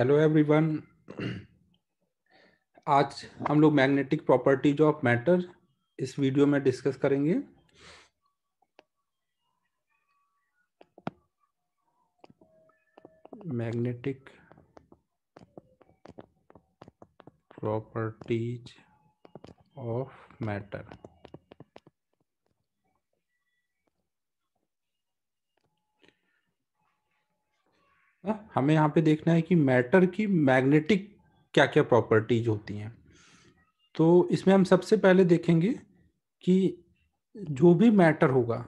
Hello everyone आज हम लोग मैग्नेटिक प्रॉपर्टीज ऑफ मैटर इस वीडियो में डिस्कस करेंगे मैग्नेटिक प्रॉपर्टीज ऑफ मैटर हाँ, हमें यहाँ पे देखना है कि मैटर की मैग्नेटिक क्या क्या प्रॉपर्टीज होती हैं तो इसमें हम सबसे पहले देखेंगे कि जो भी मैटर होगा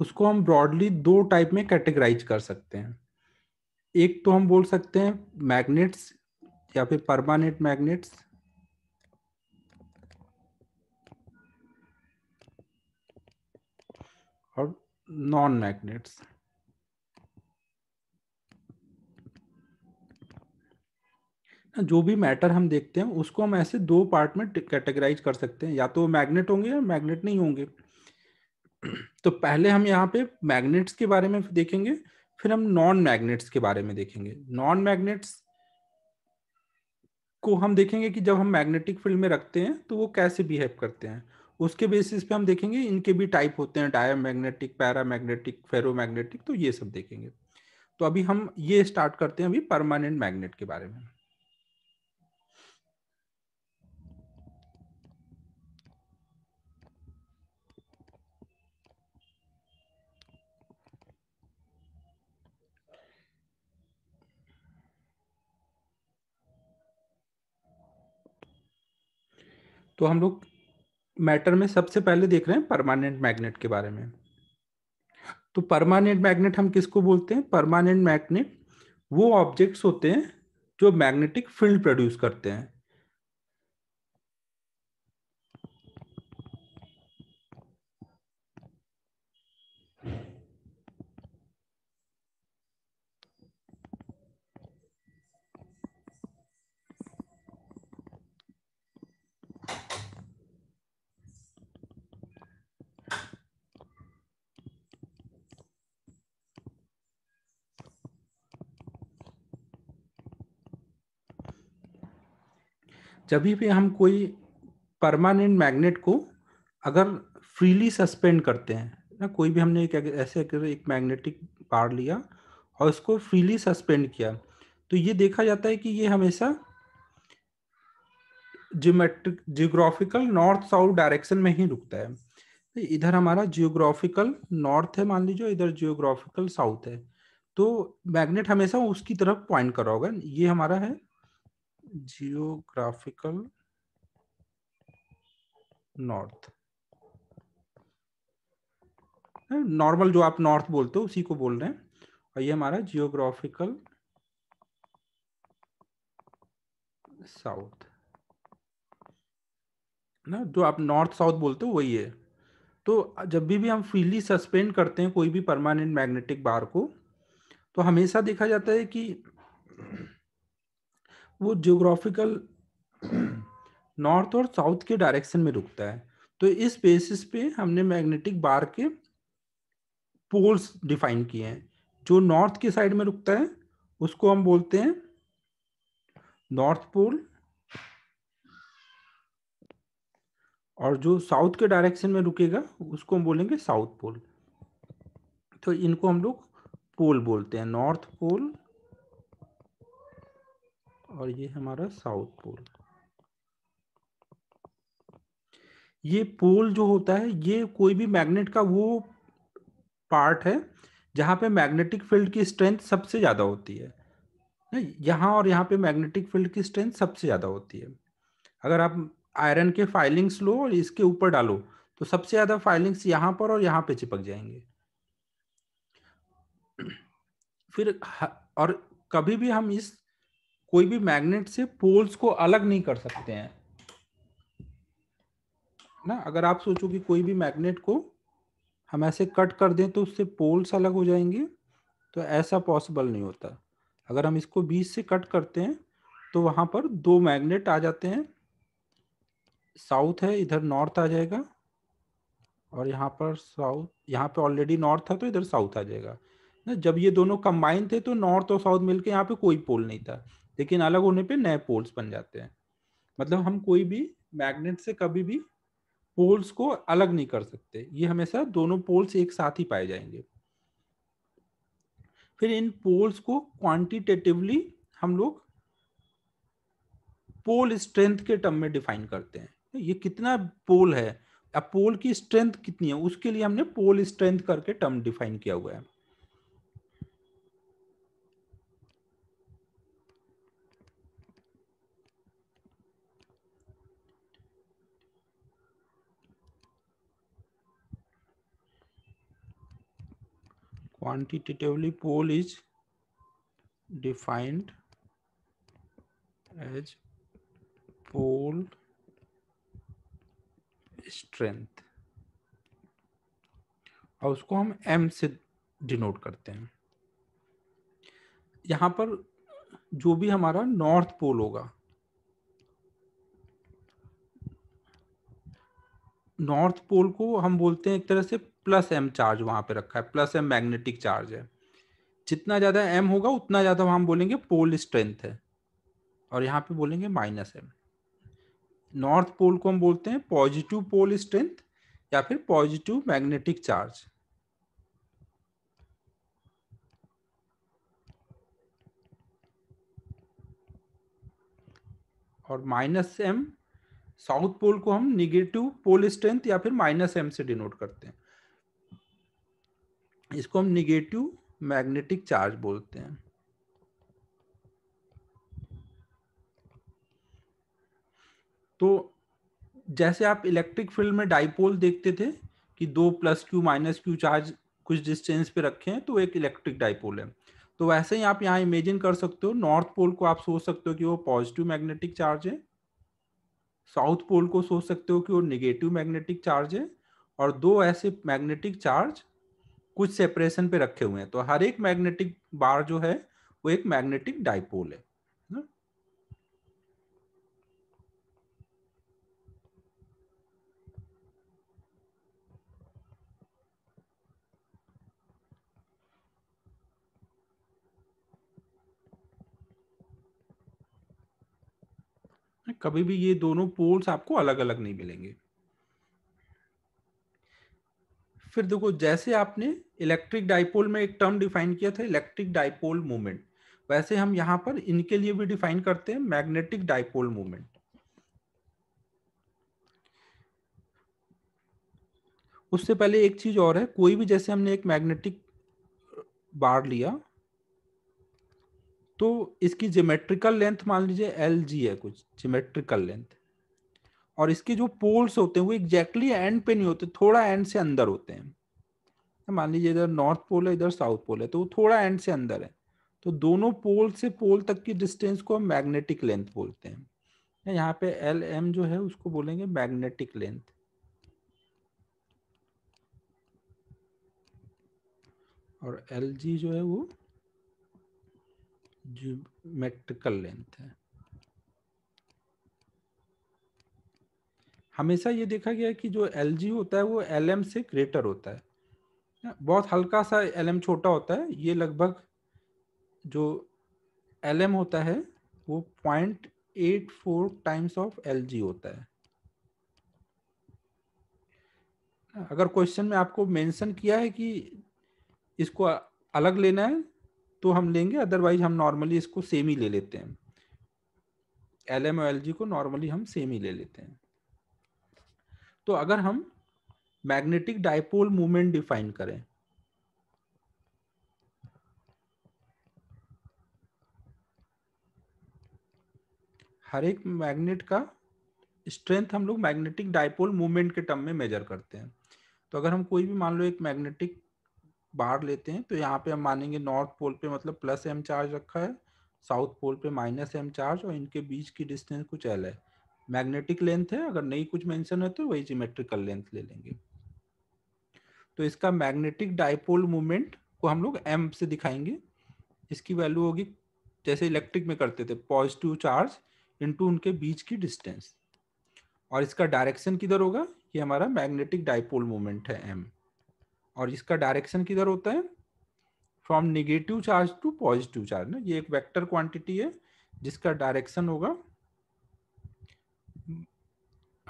उसको हम ब्रॉडली दो टाइप में कैटेगराइज कर सकते हैं एक तो हम बोल सकते हैं मैग्नेट्स या फिर परमानेंट मैग्नेट्स और नॉन मैग्नेट्स जो भी मैटर हम देखते हैं उसको हम ऐसे दो पार्ट में कैटेगराइज कर सकते हैं या तो मैग्नेट होंगे या मैग्नेट नहीं होंगे तो पहले हम यहाँ पे मैग्नेट्स के बारे में देखेंगे फिर हम नॉन मैग्नेट्स के बारे में देखेंगे नॉन मैग्नेट्स को हम देखेंगे कि जब हम मैग्नेटिक फील्ड में रखते हैं तो वो कैसे बिहेव करते हैं उसके बेसिस पे हम देखेंगे इनके भी टाइप होते हैं magnetic paramagnetic ferromagnetic तो ये सब देखेंगे तो अभी हम ये स्टार्ट करते हैं अभी परमानेंट मैग्नेट के बारे में तो हम लोग मैटर में सबसे पहले देख रहे हैं परमानेंट मैग्नेट के बारे में तो परमानेंट मैग्नेट हम किसको बोलते हैं परमानेंट मैग्नेट वो ऑब्जेक्ट्स होते हैं जो मैग्नेटिक फील्ड प्रोड्यूस करते हैं जब भी हम कोई परमानेंट मैग्नेट को अगर फ्रीली सस्पेंड करते हैं ना कोई भी हमने एक ऐसे एक मैग्नेटिक पार लिया और उसको फ्रीली सस्पेंड किया तो ये देखा जाता है कि ये हमेशा geometric geographical north south direction में ही रुकता है तो इधर हमारा जियोग्राफिकल नॉर्थ है मान लीजिए इधर जियोग्राफिकल साउथ है तो मैग्नेट हमेशा उसकी तरफ पॉइंट करा होगा ये हमारा है geographical north नॉर्मल जो आप नॉर्थ बोलते हो उसी को बोल रहे हैं और ये हमारा जियोग्राफिकल साउथ ना जो आप नॉर्थ साउथ बोलते हो वही है तो जब भी भी हम फ्रीली सस्पेंड करते हैं कोई भी परमानेंट मैग्नेटिक बार को तो हमेशा देखा जाता है कि वो जियोग्राफिकल नॉर्थ और साउथ के डायरेक्शन में रुकता है तो इस बेसिस पे हमने मैग्नेटिक बार के पोल्स डिफाइन किए हैं जो नॉर्थ की साइड में रुकता है उसको हम बोलते हैं नॉर्थ पोल और जो साउथ के डायरेक्शन में रुकेगा उसको हम बोलेंगे साउथ पोल तो इनको हम लोग पोल बोलते हैं नॉर्थ पोल और ये हमारा साउथ पोल ये पोल जो होता है ये कोई भी मैग्नेट का वो पार्ट है जहां पे मैग्नेटिक फील्ड की स्ट्रेंथ सबसे ज़्यादा होती है यहां और यहां पे मैग्नेटिक फील्ड की स्ट्रेंथ सबसे ज़्यादा होती है अगर आप आयरन के फाइलिंग्स लो और इसके ऊपर डालो तो सबसे ज़्यादा फाइलिंग्स यहां पर और यहाँ पे चिपक जाएंगे फिर और कभी भी हम इस कोई भी मैग्नेट से पोल्स को अलग नहीं कर सकते हैं ना अगर आप सोचो कि कोई भी मैग्नेट को हम ऐसे कट कर दें तो उससे पोल्स अलग हो जाएंगे तो ऐसा पॉसिबल नहीं होता अगर हम इसको बीच से कट करते हैं तो वहां पर दो मैग्नेट आ जाते हैं साउथ है इधर नॉर्थ आ जाएगा और यहाँ पर साउथ यहाँ पे ऑलरेडी नॉर्थ था तो इधर साउथ आ जाएगा ना जब ये दोनों कंबाइन थे तो नॉर्थ और साउथ मिलके यहाँ पे कोई पोल नहीं था लेकिन अलग होने पे नए पोल्स बन जाते हैं मतलब हम कोई भी मैग्नेट से कभी भी पोल्स को अलग नहीं कर सकते ये हमेशा दोनों पोल्स एक साथ ही पाए जाएंगे फिर इन पोल्स को क्वांटिटेटिवली हम लोग पोल स्ट्रेंथ के टर्म में डिफाइन करते हैं ये कितना पोल है अब पोल की स्ट्रेंथ कितनी है उसके लिए हमने पोल स्ट्रेंथ करके टर्म डिफाइन किया हुआ है quantitatively pole is defined as pole strength और उसको हम m से डिनोट करते हैं यहां पर जो भी हमारा नॉर्थ पोल होगा नॉर्थ पोल को हम बोलते हैं एक तरह से प्लस एम चार्ज वहां पे रखा है प्लस एम मैग्नेटिक चार्ज है जितना ज्यादा एम होगा उतना ज्यादा वहां बोलेंगे पोल स्ट्रेंथ है और यहाँ पे बोलेंगे माइनस एम नॉर्थ पोल को हम बोलते हैं पॉजिटिव पोल स्ट्रेंथ या फिर पॉजिटिव मैग्नेटिक चार्ज और माइनस एम साउथ पोल को हम निगेटिव पोल स्ट्रेंथ या फिर माइनस एम से डिनोट करते हैं इसको हम निगेटिव मैग्नेटिक चार्ज बोलते हैं तो जैसे आप इलेक्ट्रिक फील्ड में डाइपोल देखते थे कि दो plus Q minus Q charge कुछ डिस्टेंस पे रखे हैं तो एक इलेक्ट्रिक डाइपोल है तो वैसे ही आप यहाँ इमेजिन कर सकते हो नॉर्थ पोल को आप सोच सकते हो कि वो पॉजिटिव मैग्नेटिक चार्ज है साउथ पोल को सोच सकते हो कि वो निगेटिव मैग्नेटिक चार्ज है और दो ऐसे मैग्नेटिक चार्ज कुछ सेपरेशन पे रखे हुए हैं तो हर एक मैग्नेटिक बार जो है वो एक मैग्नेटिक डाइपोल है कभी भी ये दोनों पोल्स आपको अलग अलग नहीं मिलेंगे फिर देखो जैसे आपने इलेक्ट्रिक डाइपोल में एक टर्म डिफाइन किया था इलेक्ट्रिक डाइपोल मूवमेंट वैसे हम यहां पर इनके लिए भी डिफाइन करते हैं मैग्नेटिक डाइपोल मूवमेंट उससे पहले एक चीज और है कोई भी जैसे हमने एक मैग्नेटिक बार लिया तो इसकी जोमेट्रिकल लेंथ मान लीजिए एल जी है कुछ जोमेट्रिकल लेंथ और इसके जो पोल्स होते हैं वो एग्जैक्टली एंड पे नहीं होते थोड़ा एंड से अंदर होते हैं तो मान लीजिए इधर नॉर्थ पोल है इधर साउथ पोल है तो वो थोड़ा एंड से अंदर है तो दोनों पोल से पोल तक की डिस्टेंस को हम मैग्नेटिक लेंथ बोलते हैं यहाँ पे एल एम जो है उसको बोलेंगे मैग्नेटिक लेंथ और एल जी जो है वो मेट्रिकल लेंथ है हमेशा ये देखा गया कि जो एल होता है वो एल से ग्रेटर होता है बहुत हल्का सा एल छोटा होता है ये लगभग जो एल होता है वो point eight four times of L होता है अगर क्वेश्चन में आपको मेंशन किया है कि इसको अलग लेना है तो हम लेंगे अदरवाइज हम नॉर्मली इसको सेम ही ले लेते हैं एल एम और एल को नॉर्मली हम सेम ही ले लेते हैं तो अगर हम मैग्नेटिक डायपोल मूवमेंट डिफाइन करें हर एक मैग्नेट का स्ट्रेंथ हम लोग मैग्नेटिक डायपोल मूवमेंट के टर्म में मेजर करते हैं तो अगर हम कोई भी मान लो एक मैग्नेटिक बार लेते हैं तो यहाँ पे हम मानेंगे नॉर्थ पोल पे मतलब प्लस एम चार्ज रखा है साउथ पोल पे माइनस एम चार्ज और इनके बीच की डिस्टेंस कुछ एल है मैग्नेटिक लेंथ है अगर नहीं कुछ मेंशन है तो वही जीमेट्रिकल लेंथ ले लेंगे तो इसका मैग्नेटिक डायपोल मूवमेंट को हम लोग एम से दिखाएंगे इसकी वैल्यू होगी जैसे इलेक्ट्रिक में करते थे पॉजिटिव चार्ज इनटू उनके बीच की डिस्टेंस और इसका डायरेक्शन किधर होगा ये हमारा मैग्नेटिक डायपोल मूवमेंट है एम और इसका डायरेक्शन किधर होता है from negative charge to positive charge ना ये एक वैक्टर क्वान्टिटी है जिसका डायरेक्शन होगा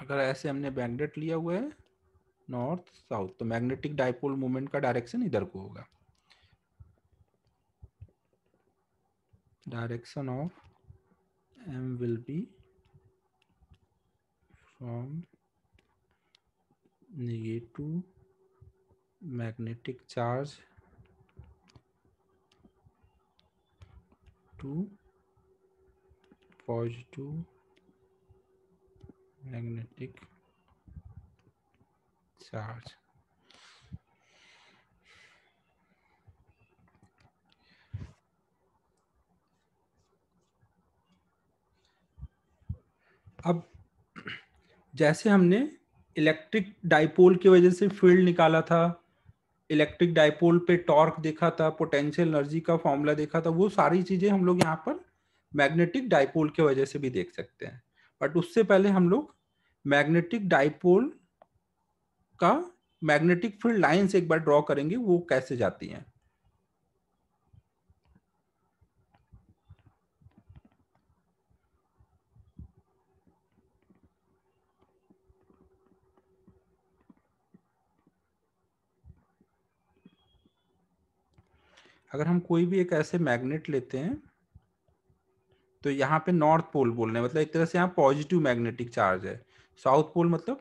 अगर ऐसे हमने मैग्नेट लिया हुआ है नॉर्थ साउथ तो मैग्नेटिक डायपोल मूवमेंट का डायरेक्शन इधर को होगा direction of M will be from negative magnetic charge to positive magnetic charge अब जैसे हमने इलेक्ट्रिक डाइपोल की वजह से फील्ड निकाला था इलेक्ट्रिक डाइपोल पे टॉर्क देखा था पोटेंशियल एनर्जी का फॉर्मूला देखा था वो सारी चीजें हम लोग यहाँ पर मैग्नेटिक डाइपोल की वजह से भी देख सकते हैं बट उससे पहले हम लोग मैग्नेटिक डाइपोल का मैग्नेटिक फील्ड लाइंस एक बार ड्रॉ करेंगे वो कैसे जाती हैं अगर हम कोई भी एक ऐसे मैग्नेट लेते हैं तो यहाँ पे नॉर्थ पोल बोल रहे हैं मतलब एक तरह से यहाँ पॉजिटिव मैग्नेटिक चार्ज है साउथ पोल मतलब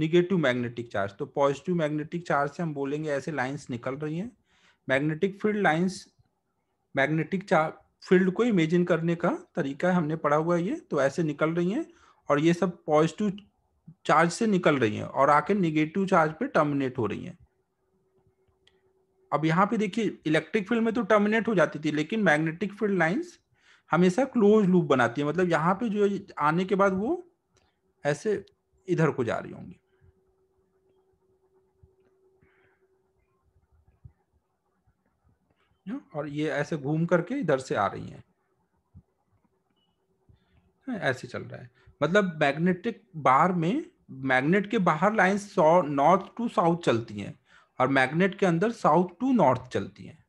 निगेटिव मैग्नेटिक चार्ज तो पॉजिटिव मैग्नेटिक चार्ज से हम बोलेंगे ऐसे लाइन्स निकल रही हैं magnetic field lines magnetic field को इमेजिन करने का तरीका हमने पढ़ा हुआ है ये तो ऐसे निकल रही हैं और ये सब पॉजिटिव चार्ज से निकल रही हैं और आके निगेटिव चार्ज पे टर्मिनेट हो रही हैं अब यहाँ पे देखिए इलेक्ट्रिक फील्ड में तो टर्मिनेट हो जाती थी लेकिन मैग्नेटिक फील्ड लाइंस हमेशा क्लोज लूप बनाती है मतलब यहाँ पे जो आने के बाद वो ऐसे इधर को जा रही होंगी हाँ, और ये ऐसे घूम करके इधर से आ रही हैं हाँ, ऐसे चल रहा है मतलब मैग्नेटिक बार में मैग्नेट के बाहर लाइन नॉर्थ टू साउथ चलती हैं और मैग्नेट के अंदर साउथ टू नॉर्थ चलती हैं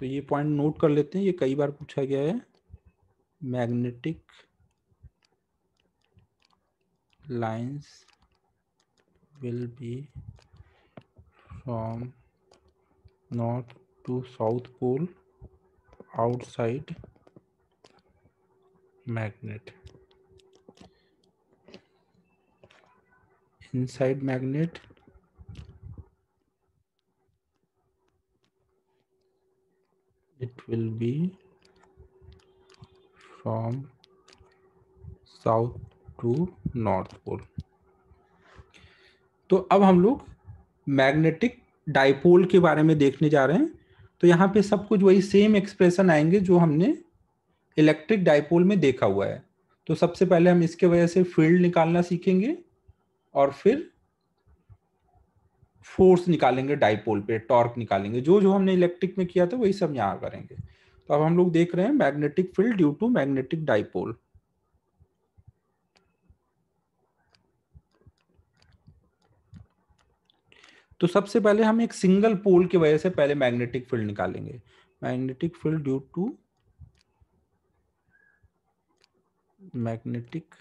तो ये पॉइंट नोट कर लेते हैं ये कई बार पूछा गया है magnetic lines will be from north to south pole outside magnet inside magnet it will be from south to north pole तो अब हम लोग मैग्नेटिक डाइपोल के बारे में देखने जा रहे हैं तो यहाँ पे सब कुछ वही सेम एक्सप्रेशन आएंगे जो हमने इलेक्ट्रिक डाइपोल में देखा हुआ है तो सबसे पहले हम इसके वजह से फील्ड निकालना सीखेंगे और फिर फोर्स निकालेंगे डाइपोल पे टॉर्क निकालेंगे जो जो हमने इलेक्ट्रिक में किया था वही सब यहाँ करेंगे तो अब हम लोग देख रहे हैं magnetic field due to magnetic dipole तो सबसे पहले हम एक सिंगल पोल की वजह से पहले मैग्नेटिक फील्ड निकालेंगे magnetic field due to magnetic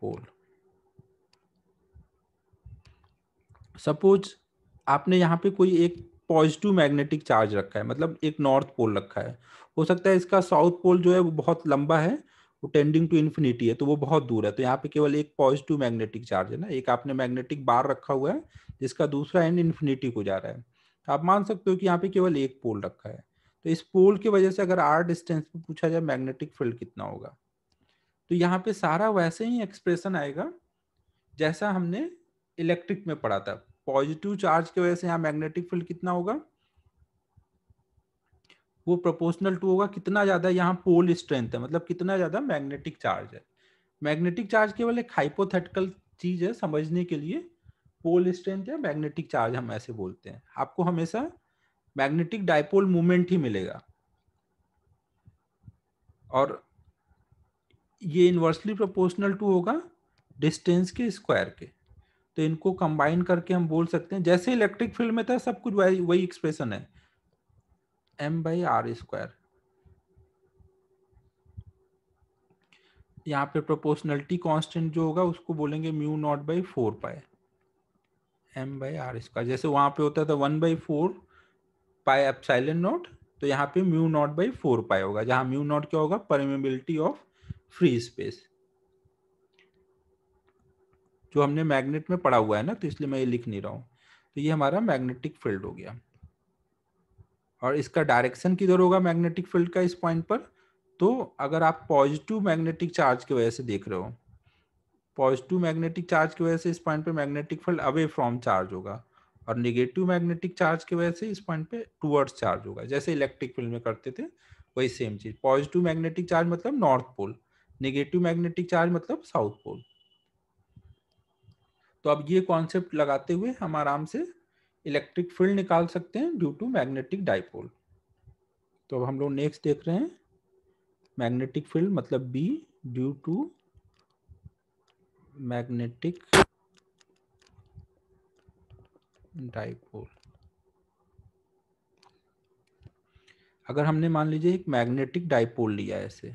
pole suppose आपने यहाँ पे कोई एक पॉजिटिव मैग्नेटिक चार्ज रखा है मतलब एक नॉर्थ पोल रखा है हो सकता है इसका साउथ पोल जो है वो बहुत लंबा है वो टेंडिंग टू इन्फिनिटी है तो वो बहुत दूर है तो यहाँ पे केवल एक पॉजिटिव मैग्नेटिक चार्ज है ना एक आपने मैग्नेटिक बार रखा हुआ है जिसका दूसरा एंड इन्फिनिटी को जा रहा है तो आप मान सकते हो कि यहाँ पे केवल एक पोल रखा है तो इस पोल की वजह से अगर आर डिस्टेंस पे पूछा जाए मैग्नेटिक फील्ड कितना होगा तो यहाँ पे सारा वैसे ही एक्सप्रेशन आएगा जैसा हमने इलेक्ट्रिक में पढ़ा था पॉजिटिव चार्ज की वजह से यहाँ मैग्नेटिक फील्ड कितना होगा वो प्रोपोर्शनल टू होगा कितना ज्यादा यहाँ पोल स्ट्रेंथ है मतलब कितना ज्यादा मैग्नेटिक चार्ज है मैग्नेटिक चार्ज केवल एक हाइपोथेटिकल चीज है समझने के लिए पोल स्ट्रेंथ या मैग्नेटिक चार्ज हम ऐसे बोलते हैं आपको हमेशा मैग्नेटिक डायपोल मूवमेंट ही मिलेगा और ये इन्वर्सली प्रोपोर्शनल टू होगा डिस्टेंस के स्क्वायर के तो इनको कंबाइन करके हम बोल सकते हैं जैसे इलेक्ट्रिक फील्ड में था सब कुछ वही वही एक्सप्रेशन है एम बाई आर स्क्वायर यहाँ पे प्रोपोर्शनलिटी कांस्टेंट जो होगा उसको बोलेंगे mu naught by four pi M by R square जैसे वहां पे होता था one by four pi epsilon naught तो यहाँ पे म्यू नॉट बाई फोर पाए होगा जहाँ म्यू नॉट क्या होगा परमेबिलिटी ऑफ फ्री स्पेस जो हमने मैग्नेट में पढ़ा हुआ है ना तो इसलिए मैं ये लिख नहीं रहा हूँ तो ये हमारा मैग्नेटिक फील्ड हो गया और इसका डायरेक्शन किधर होगा मैग्नेटिक फील्ड का इस पॉइंट पर तो अगर आप पॉजिटिव मैग्नेटिक चार्ज की वजह से देख रहे हो पॉजिटिव मैग्नेटिक चार्ज की वजह से इस पॉइंट पर magnetic field away from charge होगा और निगेटिव मैग्नेटिक चार्ज की वजह से इस पॉइंट पर टूवर्ड्स चार्ज होगा जैसे इलेक्ट्रिक फील्ड में करते थे वही सेम चीज पॉजिटिव मैग्नेटिक चार्ज मतलब north pole negative magnetic charge मतलब साउथ पोल तो अब ये कॉन्सेप्ट लगाते हुए हम आराम से इलेक्ट्रिक फील्ड निकाल सकते हैं ड्यू टू मैग्नेटिक डाइपोल तो अब हम लोग नेक्स्ट देख रहे हैं मैग्नेटिक फील्ड मतलब B due to magnetic dipole अगर हमने मान लीजिए एक मैग्नेटिक डाइपोल लिया ऐसे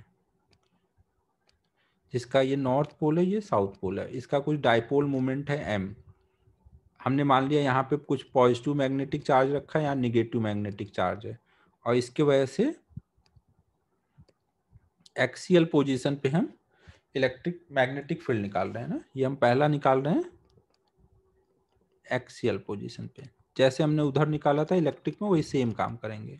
जिसका ये नॉर्थ पोल है ये साउथ पोल है इसका कुछ डायपोल मोमेंट है एम हमने मान लिया यहाँ पे कुछ पॉजिटिव मैग्नेटिक चार्ज रखा है यहाँ निगेटिव मैग्नेटिक चार्ज है और इसके वजह से एक्सीएल पोजिशन पे हम इलेक्ट्रिक मैग्नेटिक फील्ड निकाल रहे हैं ना ये हम पहला निकाल रहे हैं एक्सीएल पोजिशन पे जैसे हमने उधर निकाला था इलेक्ट्रिक में वही सेम काम करेंगे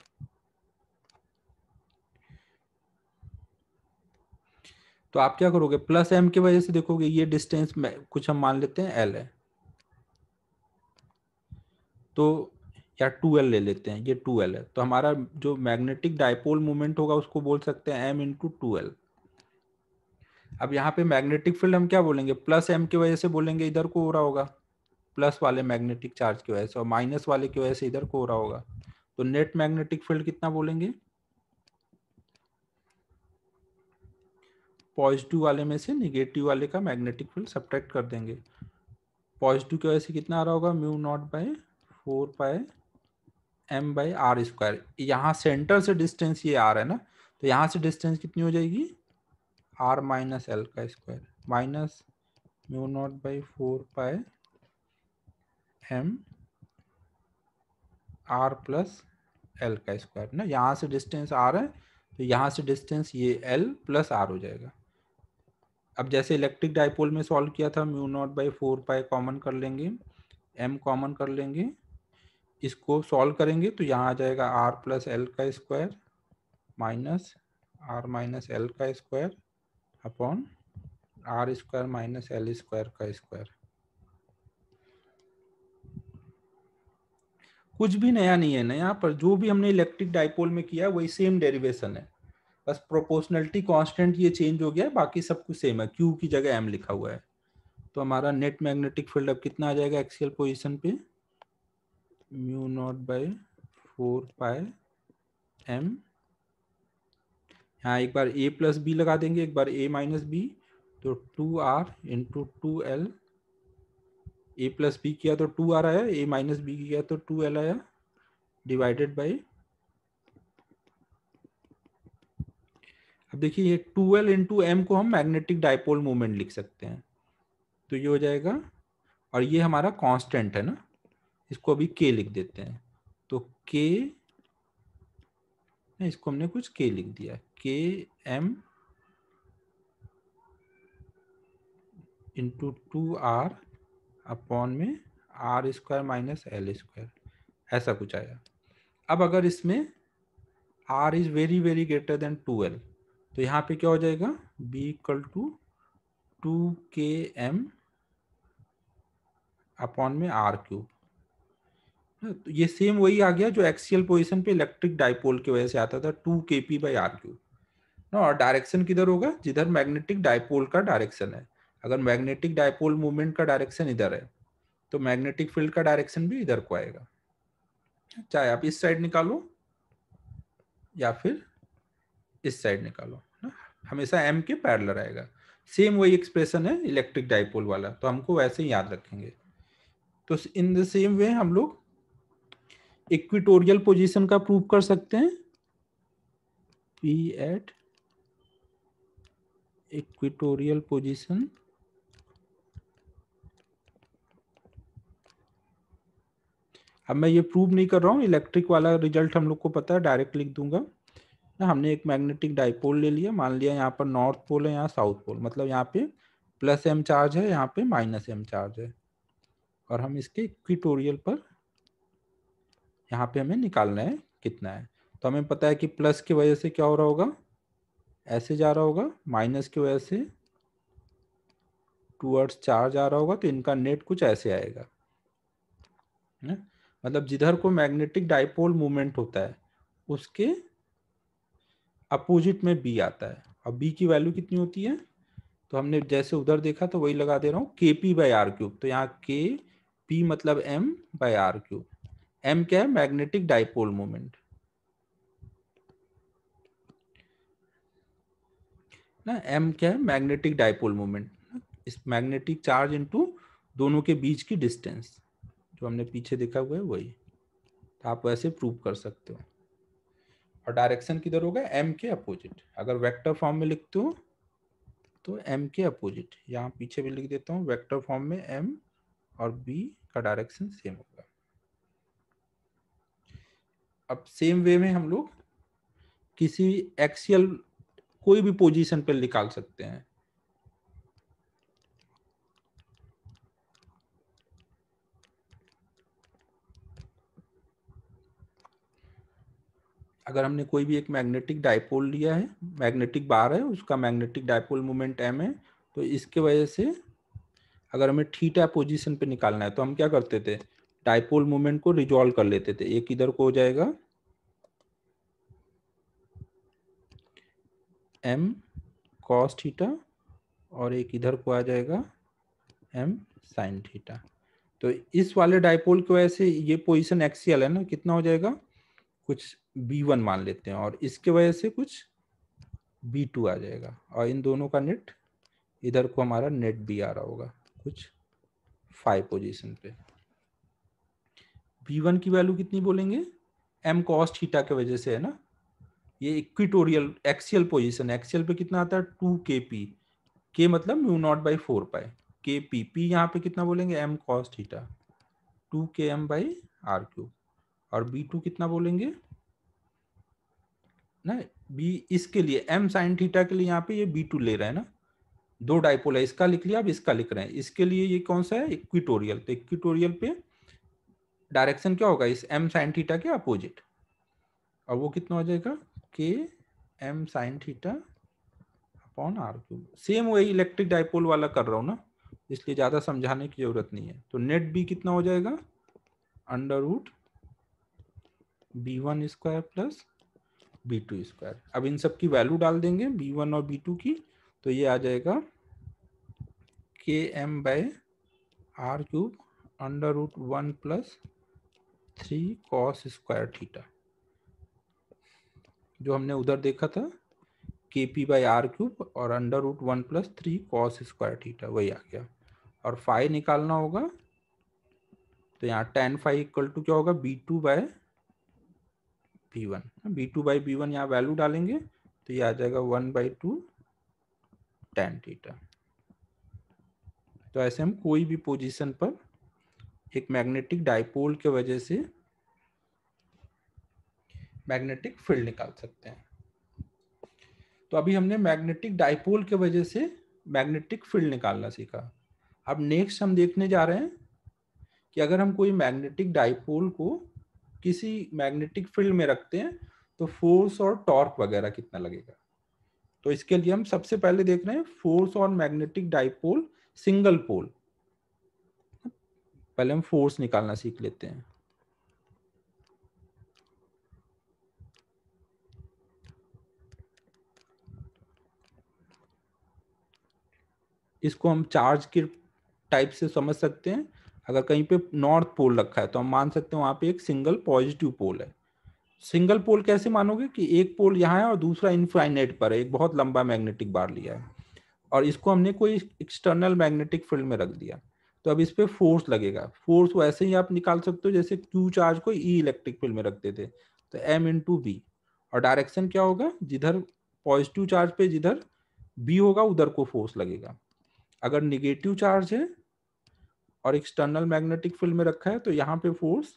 तो आप क्या करोगे प्लस एम की वजह से देखोगे ये डिस्टेंस कुछ हम मान लेते हैं एल है तो या टू एल ले लेते हैं ये टू एल है तो हमारा जो मैग्नेटिक डायपोल मोमेंट होगा उसको बोल सकते हैं एम इंटू टू एल अब यहाँ पे मैग्नेटिक फील्ड हम क्या बोलेंगे प्लस एम की वजह से बोलेंगे इधर को हो रहा होगा प्लस वाले मैग्नेटिक चार्ज की वजह से और माइनस वाले की वजह से इधर को हो रहा होगा तो नेट मैग्नेटिक फील्ड कितना बोलेंगे पॉजिटिव वाले में से निगेटिव वाले का मैग्नेटिक फील्ड सब्ट्रैक्ट कर देंगे पॉजिटिव की वजह से कितना आ रहा होगा mu naught by four pi M by R square यहाँ सेंटर से डिस्टेंस ये आ रहा है ना तो यहाँ से डिस्टेंस कितनी हो जाएगी आर माइनस एल का square minus mu naught by four by M R plus L का स्क्वायर ना यहाँ से डिस्टेंस आर है तो यहाँ से डिस्टेंस ये एल प्लस आर हो जाएगा अब जैसे इलेक्ट्रिक डायपोल में सॉल्व किया था mu naught by four pi common कर लेंगे एम कॉमन कर लेंगे इसको सॉल्व करेंगे तो यहाँ आ जाएगा आर प्लस एल का square minus R minus L का square upon R square minus L square का स्क्वायर कुछ भी नया नहीं है ना यहाँ पर जो भी हमने इलेक्ट्रिक डाइपोल में किया वही सेम डेरिवेशन है बस प्रोपोर्शनलिटी कांस्टेंट ये चेंज हो गया है बाकी सब कुछ सेम है क्यू की जगह एम लिखा हुआ है तो हमारा नेट मैग्नेटिक फील्ड अब कितना आ जाएगा एक्सियल पोजिशन पे mu naught by four pi M यहाँ एक बार ए प्लस बी लगा देंगे एक बार ए माइनस बी तो two R into two L A plus B किया तो टू आर आया ए माइनस बी किया तो टू एल आया डिवाइडेड बाई देखिए ये टू एल इंटू एम को हम मैग्नेटिक डाइपोल मोमेंट लिख सकते हैं तो ये हो जाएगा और ये हमारा कांस्टेंट है ना इसको अभी के लिख देते हैं तो के इसको हमने कुछ के लिख दिया K M into two R upon में R square minus L square ऐसा कुछ आया अब अगर इसमें R is very very greater than two L तो यहाँ पे क्या हो जाएगा b equal to two K M upon में आर क्यूब हाँ, तो ये सेम वही आ गया जो एक्सियल पोजिशन पे इलेक्ट्रिक डाइपोल की वजह से आता था टू के पी बाई आर क्यूब ना और डायरेक्शन किधर होगा जिधर मैग्नेटिक डायपोल का डायरेक्शन है अगर मैग्नेटिक डायपोल मूवमेंट का डायरेक्शन इधर है तो मैग्नेटिक फील्ड का डायरेक्शन भी इधर को आएगा चाहे आप इस साइड निकालो या फिर इस साइड निकालो हमेशा एम के पैरलर आएगा सेम वही एक्सप्रेशन है इलेक्ट्रिक डाइपोल वाला तो हमको वैसे ही याद रखेंगे तो इन द सेम वे हम लोग इक्विटोरियल पोजीशन का प्रूव कर सकते हैं पी एट इक्विटोरियल पोजीशन अब मैं ये प्रूव नहीं कर रहा हूँ इलेक्ट्रिक वाला रिजल्ट हम लोग को पता है डायरेक्ट लिख दूंगा हमने एक मैग्नेटिक डाइपोल ले लिया मान लिया यहाँ पर नॉर्थ पोल है यहाँ साउथ पोल मतलब यहाँ पे प्लस एम चार्ज है यहाँ पे माइनस एम चार्ज है और हम इसके इक्विटोरियल पर यहाँ पे हमें निकालना है कितना है तो हमें पता है कि प्लस की वजह से क्या हो रहा होगा ऐसे जा रहा होगा माइनस की वजह से टूअर्ड्स चार्ज आ रहा होगा तो इनका नेट कुछ ऐसे आएगा ना? मतलब जिधर को मैग्नेटिक डाइपोल मूवमेंट होता है उसके अपोजिट में बी आता है अब बी की वैल्यू कितनी होती है तो हमने जैसे उधर देखा तो वही लगा दे रहा हूँ के पी बाई आर क्यूब तो यहाँ के पी मतलब M by R cube M क्या है मैग्नेटिक डाइपोल मोमेंट ना एम क्या है मैग्नेटिक डाइपोल मोमेंट इस मैग्नेटिक चार्ज इनटू दोनों के बीच की डिस्टेंस जो हमने पीछे देखा हुआ है वही तो आप वैसे प्रूव कर सकते हो और डायरेक्शन किधर होगा एम के अपोजिट अगर वेक्टर फॉर्म में लिखती हूँ तो एम के अपोजिट यहाँ पीछे भी लिख देता हूँ वेक्टर फॉर्म में एम और बी का डायरेक्शन सेम होगा अब सेम वे में हम लोग किसी एक्सियल कोई भी पोजीशन पर निकाल सकते हैं अगर हमने कोई भी एक मैग्नेटिक डायपोल लिया है मैग्नेटिक बार है उसका मैग्नेटिक डायपोल मोमेंट एम है तो इसके वजह से अगर हमें थीटा पोजीशन पे निकालना है तो हम क्या करते थे डायपोल मोमेंट को रिजॉल्व कर लेते थे एक इधर को हो जाएगा एम कॉस थीटा और एक इधर को आ जाएगा एम साइन थीटा तो इस वाले डायपोल की वजह से ये पोजीशन एक्सियल है ना कितना हो जाएगा कुछ बी वन मान लेते हैं और इसके वजह से कुछ बी टू आ जाएगा और इन दोनों का नेट इधर को हमारा नेट बी आ रहा होगा कुछ फाइव पोजीशन पे बी वन की वैल्यू कितनी बोलेंगे एम कॉस्ट थीटा के वजह से है ना ये इक्विटोरियल एक्सियल पोजीशन एक्सियल पे कितना आता है टू के पी के मतलब mu naught by four pi K P P यहाँ पे कितना बोलेंगे M cos theta two K M by R Q और बी टू कितना बोलेंगे ना बी इसके लिए एम साइन थीटा के लिए यहाँ पे ये बी टू ले रहे हैं ना दो डाइपोल है इसका लिख लिया अब इसका लिख रहे हैं इसके लिए ये कौन सा है इक्विटोरियल तो इक्विटोरियल पे डायरेक्शन क्या होगा इस एम साइन थीटा के अपोजिट और वो कितना हो जाएगा K M sine theta upon R cube same वही इलेक्ट्रिक डाइपोल वाला कर रहा हूँ ना इसलिए ज़्यादा समझाने की जरूरत नहीं है तो नेट बी कितना हो जाएगा under root B one square plus B two square अब इन सब की वैल्यू डाल देंगे बी वन और बी टू की तो ये आ जाएगा K M by R cube under root one plus three cos square theta जो हमने उधर देखा था K P by R cube और under root one plus three cos square theta वही आ गया और फाइव निकालना होगा तो यहाँ टेन फाइव इक्वल टू क्या होगा B two by B one B two by B one यहाँ वैल्यू डालेंगे तो ये आ जाएगा one by two tan theta तो ऐसे हम कोई भी पोजीशन पर एक मैग्नेटिक डाइपोल के वजह से मैग्नेटिक फील्ड निकाल सकते हैं तो अभी हमने मैग्नेटिक डाइपोल के वजह से मैग्नेटिक फील्ड निकालना सीखा अब नेक्स्ट हम देखने जा रहे हैं कि अगर हम कोई मैग्नेटिक डाइपोल को किसी मैग्नेटिक फील्ड में रखते हैं तो फोर्स और टॉर्क वगैरह कितना लगेगा तो इसके लिए हम सबसे पहले देख रहे हैं फोर्स और मैग्नेटिक डाइपोल सिंगल पोल पहले हम फोर्स निकालना सीख लेते हैं इसको हम चार्ज के टाइप से समझ सकते हैं अगर कहीं पे नॉर्थ पोल रखा है तो हम मान सकते हैं वहाँ पे एक सिंगल पॉजिटिव पोल है सिंगल पोल कैसे मानोगे कि एक पोल यहाँ है और दूसरा इनफाइनाइट पर है एक बहुत लंबा मैग्नेटिक बार लिया है और इसको हमने कोई एक्सटर्नल मैग्नेटिक फील्ड में रख दिया तो अब इस पर फोर्स लगेगा फोर्स वैसे ही आप निकाल सकते हो जैसे क्यू चार्ज को ई इलेक्ट्रिक फील्ड में रखते थे तो एम इन टू बी और डायरेक्शन क्या होगा जिधर पॉजिटिव चार्ज पे जिधर बी होगा उधर को फोर्स लगेगा अगर निगेटिव चार्ज है और एक्सटर्नल मैग्नेटिक फील्ड में रखा है तो यहाँ पे फोर्स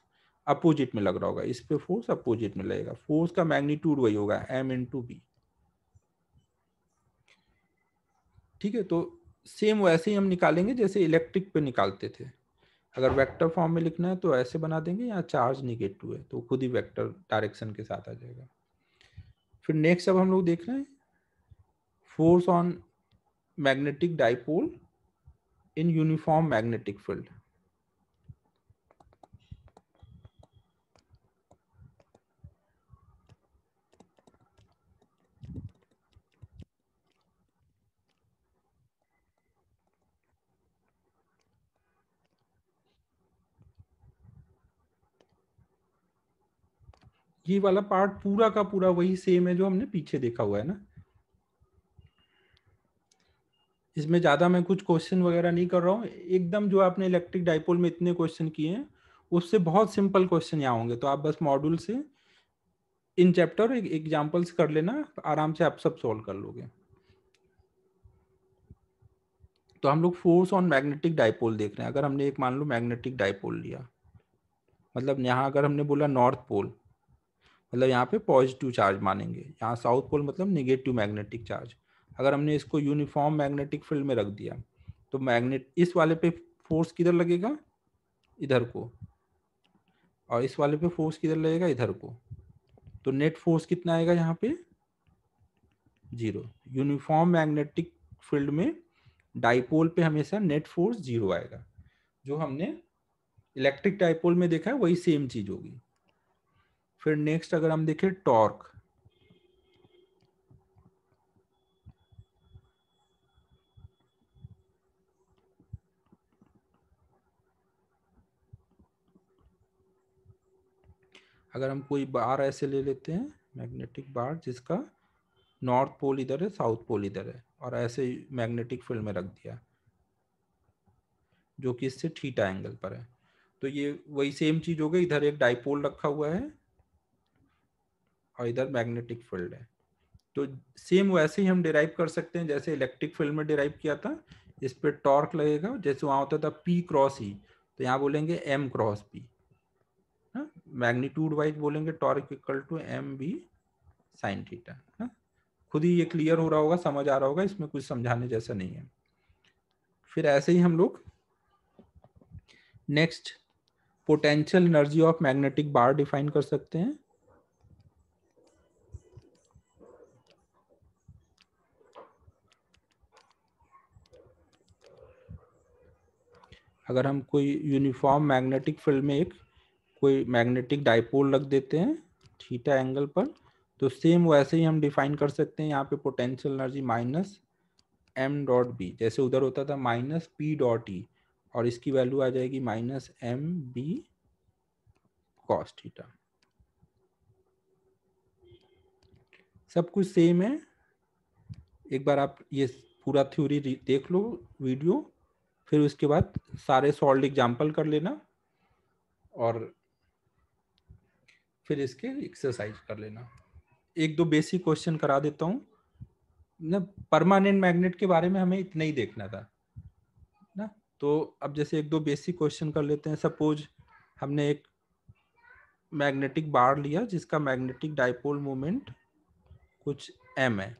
अपोजिट में लग रहा होगा इस पे फोर्स अपोजिट में लगेगा फोर्स का मैग्नीट्यूड वही होगा एम इंटू बी ठीक है तो सेम वैसे ही हम निकालेंगे जैसे इलेक्ट्रिक पे निकालते थे अगर वेक्टर फॉर्म में लिखना है तो ऐसे बना देंगे यहाँ चार्ज निगेटिव है तो खुद ही वेक्टर डायरेक्शन के साथ आ जाएगा फिर नेक्स्ट अब हम लोग देख रहे हैं force on magnetic dipole in uniform magnetic field. ये वाला पार्ट पूरा का पूरा वही सेम है जो हमने पीछे देखा हुआ है ना इसमें ज़्यादा मैं कुछ क्वेश्चन वगैरह नहीं कर रहा हूँ एकदम जो आपने इलेक्ट्रिक डाइपोल में इतने क्वेश्चन किए हैं उससे बहुत सिंपल क्वेश्चन यहाँ होंगे तो आप बस मॉड्यूल से इन चैप्टर एग्जाम्पल्स कर लेना तो आराम से आप सब सॉल्व कर लोगे तो हम लोग फोर्स ऑन मैग्नेटिक डाइपोल देख रहे हैं अगर हमने एक मान लो मैग्नेटिक डाइपोल लिया मतलब यहाँ अगर हमने बोला नॉर्थ पोल मतलब यहाँ पे पॉजिटिव चार्ज मानेंगे यहाँ साउथ पोल मतलब निगेटिव मैग्नेटिक चार्ज अगर हमने इसको यूनिफॉर्म मैग्नेटिक फील्ड में रख दिया तो मैग्नेट इस वाले पे फोर्स किधर लगेगा इधर को और इस वाले पे फोर्स किधर लगेगा इधर को तो नेट फोर्स कितना आएगा यहाँ पे जीरो यूनिफॉर्म मैग्नेटिक फील्ड में डाइपोल पे हमेशा नेट फोर्स जीरो आएगा जो हमने इलेक्ट्रिक डाइपोल में देखा है वही सेम चीज होगी फिर नेक्स्ट अगर हम देखें टॉर्क अगर हम कोई बार ऐसे ले लेते हैं मैग्नेटिक बार जिसका नॉर्थ पोल इधर है साउथ पोल इधर है और ऐसे मैग्नेटिक फील्ड में रख दिया जो कि इससे ठीटा एंगल पर है तो ये वही सेम चीज हो गई इधर एक डाइपोल रखा हुआ है और इधर मैग्नेटिक फील्ड है तो सेम वैसे ही हम डिराइव कर सकते हैं जैसे इलेक्ट्रिक फील्ड में डिराइव किया था इस पर टॉर्क लगेगा जैसे वहां होता था पी क्रॉस ई तो यहाँ बोलेंगे M cross P magnitude wise बोलेंगे torque equal to M B sine theta है खुद ही ये क्लियर हो रहा होगा समझ आ रहा होगा इसमें कुछ समझाने जैसा नहीं है फिर ऐसे ही हम लोग next potential energy of magnetic bar define कर सकते हैं अगर हम कोई यूनिफॉर्म मैग्नेटिक फील्ड में एक कोई मैग्नेटिक डाइपोल रख देते हैं थीटा एंगल पर तो सेम वैसे ही हम डिफाइन कर सकते हैं यहाँ पे potential energy minus M dot B जैसे उधर होता था माइनस पी डॉट ई और इसकी वैल्यू आ जाएगी minus M B cos theta सब कुछ सेम है एक बार आप ये पूरा थ्योरी देख लो वीडियो फिर उसके बाद सारे सॉल्ड एग्जाम्पल कर लेना और फिर इसके एक्सरसाइज कर लेना एक दो बेसिक क्वेश्चन करा देता हूँ ना परमानेंट मैग्नेट के बारे में हमें इतना ही देखना था ना तो अब जैसे एक दो बेसिक क्वेश्चन कर लेते हैं सपोज हमने एक मैग्नेटिक बार लिया जिसका मैग्नेटिक डाइपोल मोमेंट कुछ एम है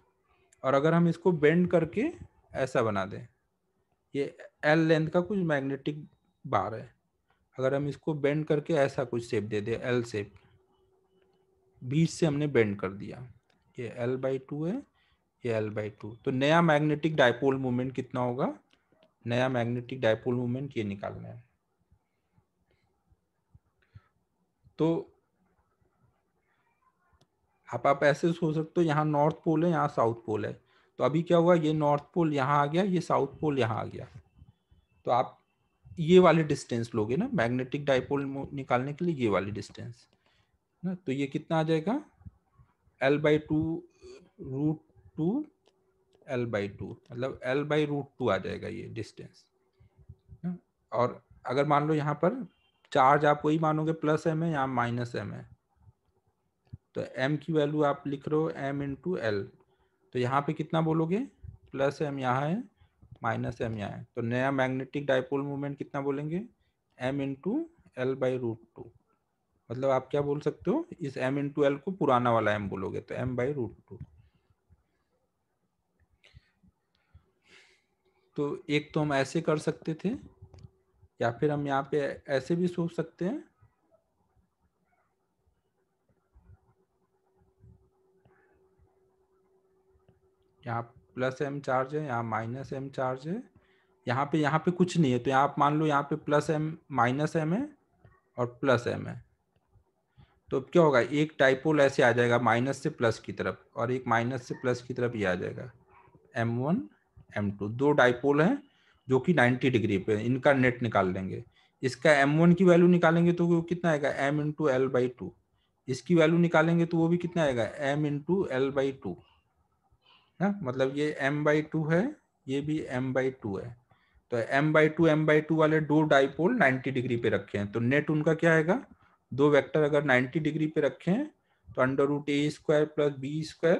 और अगर हम इसको बेंड करके ऐसा बना दें ये एल लेंथ का कुछ मैग्नेटिक बार है अगर हम इसको बेंड करके ऐसा कुछ शेप दे दें एल शेप बीच से हमने बेंड कर दिया ये एल बाई टू है ये एल बाई टू तो नया मैग्नेटिक डायपोल मोमेंट कितना होगा नया मैग्नेटिक डायपोल मूवमेंट ये निकालना है तो आप आप ऐसे सोच सकते हो यहाँ नॉर्थ पोल है यहाँ साउथ पोल है तो अभी क्या हुआ ये नॉर्थ पोल यहाँ आ गया ये साउथ पोल यहाँ आ गया तो आप ये वाले डिस्टेंस लोगे ना मैग्नेटिक डायपोल निकालने के लिए ये वाली डिस्टेंस ना तो ये कितना आ जाएगा L by two root two L by two मतलब एल बाई रूट टू आ जाएगा ये डिस्टेंस और अगर मान लो यहाँ पर चार्ज आप वही मानोगे प्लस एम है यहाँ माइनस एम है तो एम की वैल्यू आप लिख रहे हो एम इंटू एल तो यहाँ पे कितना बोलोगे प्लस एम यहाँ है माइनस एम यहाँ है तो नया मैग्नेटिक डायपोल मूवमेंट कितना बोलेंगे M into L by root two मतलब आप क्या बोल सकते हो इस एम इन टू एल को पुराना वाला एम बोलोगे तो एम बाई रूट टू तो एक तो हम ऐसे कर सकते थे या फिर हम यहाँ पे ऐसे भी सोच सकते हैं यहाँ प्लस एम चार्ज है यहाँ माइनस एम चार्ज है यहाँ पे यहाँ पे कुछ नहीं है तो यहाँ आप मान लो यहाँ पे प्लस एम माइनस एम है और प्लस एम है तो क्या होगा एक टाइपोल ऐसे आ जाएगा माइनस से प्लस की तरफ और एक माइनस से प्लस की तरफ ये आ जाएगा एम वन एम टू दो डाइपोल हैं जो कि 90 डिग्री पे इनका नेट निकाल लेंगे इसका एम वन की वैल्यू निकालेंगे तो वो कितना आएगा इन इंटू एल बाई टू इसकी वैल्यू निकालेंगे तो वो भी कितना आएगा M into L by two है मतलब ये एम बाई टू है ये भी एम बाई टू है तो M by two M by two वाले दो डाइपोल नाइन्टी डिग्री पे रखे हैं तो नेट उनका क्या आएगा दो वेक्टर अगर 90 डिग्री पे रखे हैं तो under root A square plus B square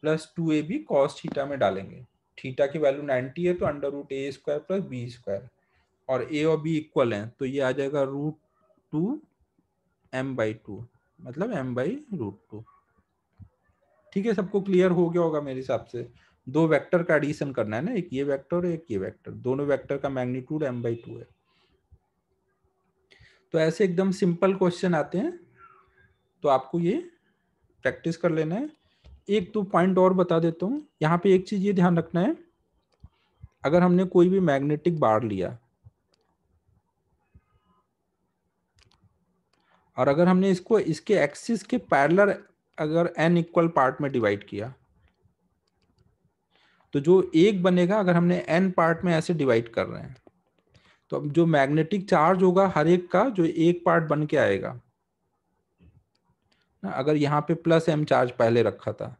plus two A B cos theta में डालेंगे थीटा की वैल्यू 90 है तो under root A square plus B square और ए और बी इक्वल हैं तो ये आ जाएगा root two M by two मतलब एम बाई रूट टू ठीक है सबको क्लियर हो गया होगा मेरे हिसाब से दो वेक्टर का एडिशन करना है ना एक ये वेक्टर और एक ये वेक्टर दोनों वेक्टर का मैग्नीट्यूड एम बाई टू है तो ऐसे एकदम सिंपल क्वेश्चन आते हैं तो आपको ये प्रैक्टिस कर लेना है एक तो पॉइंट और बता देता हूँ यहाँ पे एक चीज़ ये ध्यान रखना है अगर हमने कोई भी मैग्नेटिक बार लिया और अगर हमने इसको इसके एक्सिस के पैरलर अगर एन इक्वल पार्ट में डिवाइड किया तो जो एक बनेगा अगर हमने एन पार्ट में ऐसे डिवाइड कर रहे हैं तो जो मैग्नेटिक चार्ज होगा हर एक का जो एक पार्ट बन के आएगा ना अगर यहाँ पे प्लस एम चार्ज पहले रखा था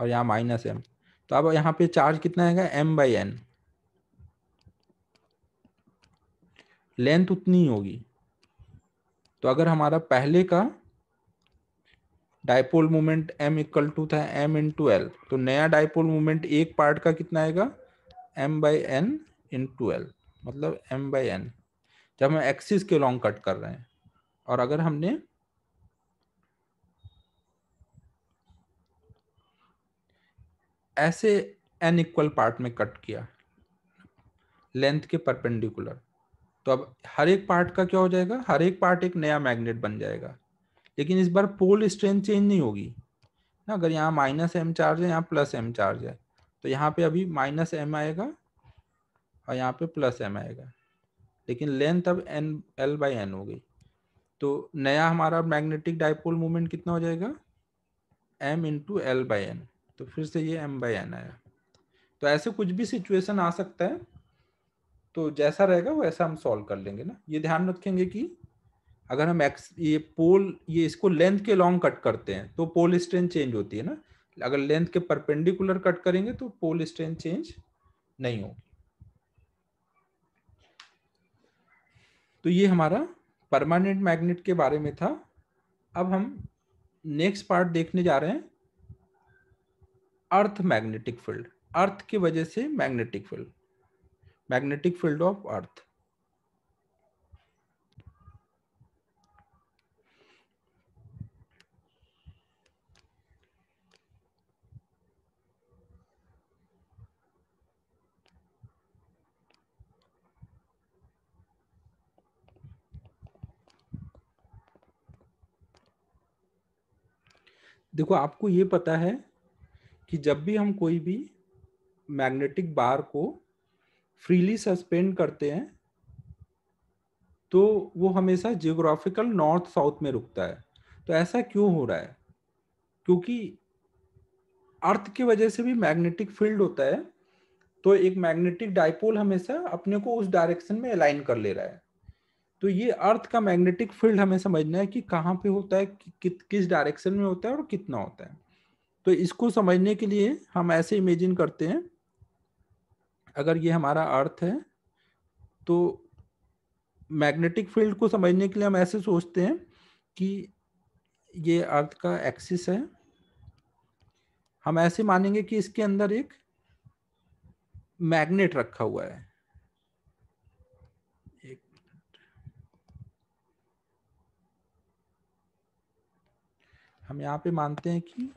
और यहाँ माइनस एम तो अब यहाँ पे चार्ज कितना आएगा एम बाई एन लेंथ उतनी होगी तो अगर हमारा पहले का dipole moment m equal to था m इन एल तो नया डायपोल मोमेंट एक पार्ट का कितना आएगा m बाई एन इन टूएल्व मतलब एम बाई एन जब हम एक्सिस के लॉन्ग कट कर रहे हैं और अगर हमने ऐसे एन इक्वल पार्ट में कट किया लेंथ के परपेंडिकुलर तो अब हर एक पार्ट का क्या हो जाएगा हर एक पार्ट एक नया मैग्नेट बन जाएगा लेकिन इस बार पोल स्ट्रेंथ चेंज नहीं होगी ना अगर यहाँ माइनस एम चार्ज है यहाँ प्लस एम चार्ज है तो यहाँ पे अभी माइनस एम आएगा और यहाँ पे प्लस एम आएगा लेकिन लेंथ अब एन एल बाई एन हो गई तो नया हमारा मैग्नेटिक डायपोल मोमेंट कितना हो जाएगा M into L by N तो फिर से ये एम बाई एन आया तो ऐसे कुछ भी सिचुएशन आ सकता है तो जैसा रहेगा वैसा हम सॉल्व कर लेंगे ना ये ध्यान रखेंगे कि अगर हम एक्स ये पोल ये इसको लेंथ के लॉन्ग कट करते हैं तो पोल स्ट्रेन चेंज होती है ना अगर लेंथ के परपेंडिकुलर कट करेंगे तो पोल स्ट्रेन चेंज नहीं होगी तो ये हमारा परमानेंट मैग्नेट के बारे में था अब हम नेक्स्ट पार्ट देखने जा रहे हैं अर्थ मैग्नेटिक फील्ड अर्थ की वजह से magnetic field magnetic field of earth देखो आपको ये पता है कि जब भी हम कोई भी मैग्नेटिक बार को फ्रीली सस्पेंड करते हैं तो वो हमेशा जियोग्राफिकल नॉर्थ साउथ में रुकता है तो ऐसा क्यों हो रहा है क्योंकि अर्थ की वजह से भी मैग्नेटिक फील्ड होता है तो एक मैग्नेटिक डायपोल हमेशा अपने को उस डायरेक्शन में अलाइन कर ले रहा है तो ये अर्थ का मैग्नेटिक फील्ड हमें समझना है कि कहाँ पे होता है कि, कि, किस डायरेक्शन में होता है और कितना होता है तो इसको समझने के लिए हम ऐसे इमेजिन करते हैं अगर ये हमारा अर्थ है तो मैग्नेटिक फील्ड को समझने के लिए हम ऐसे सोचते हैं कि ये अर्थ का एक्सिस है हम ऐसे मानेंगे कि इसके अंदर एक मैग्नेट रखा हुआ है हम यहाँ पे मानते हैं कि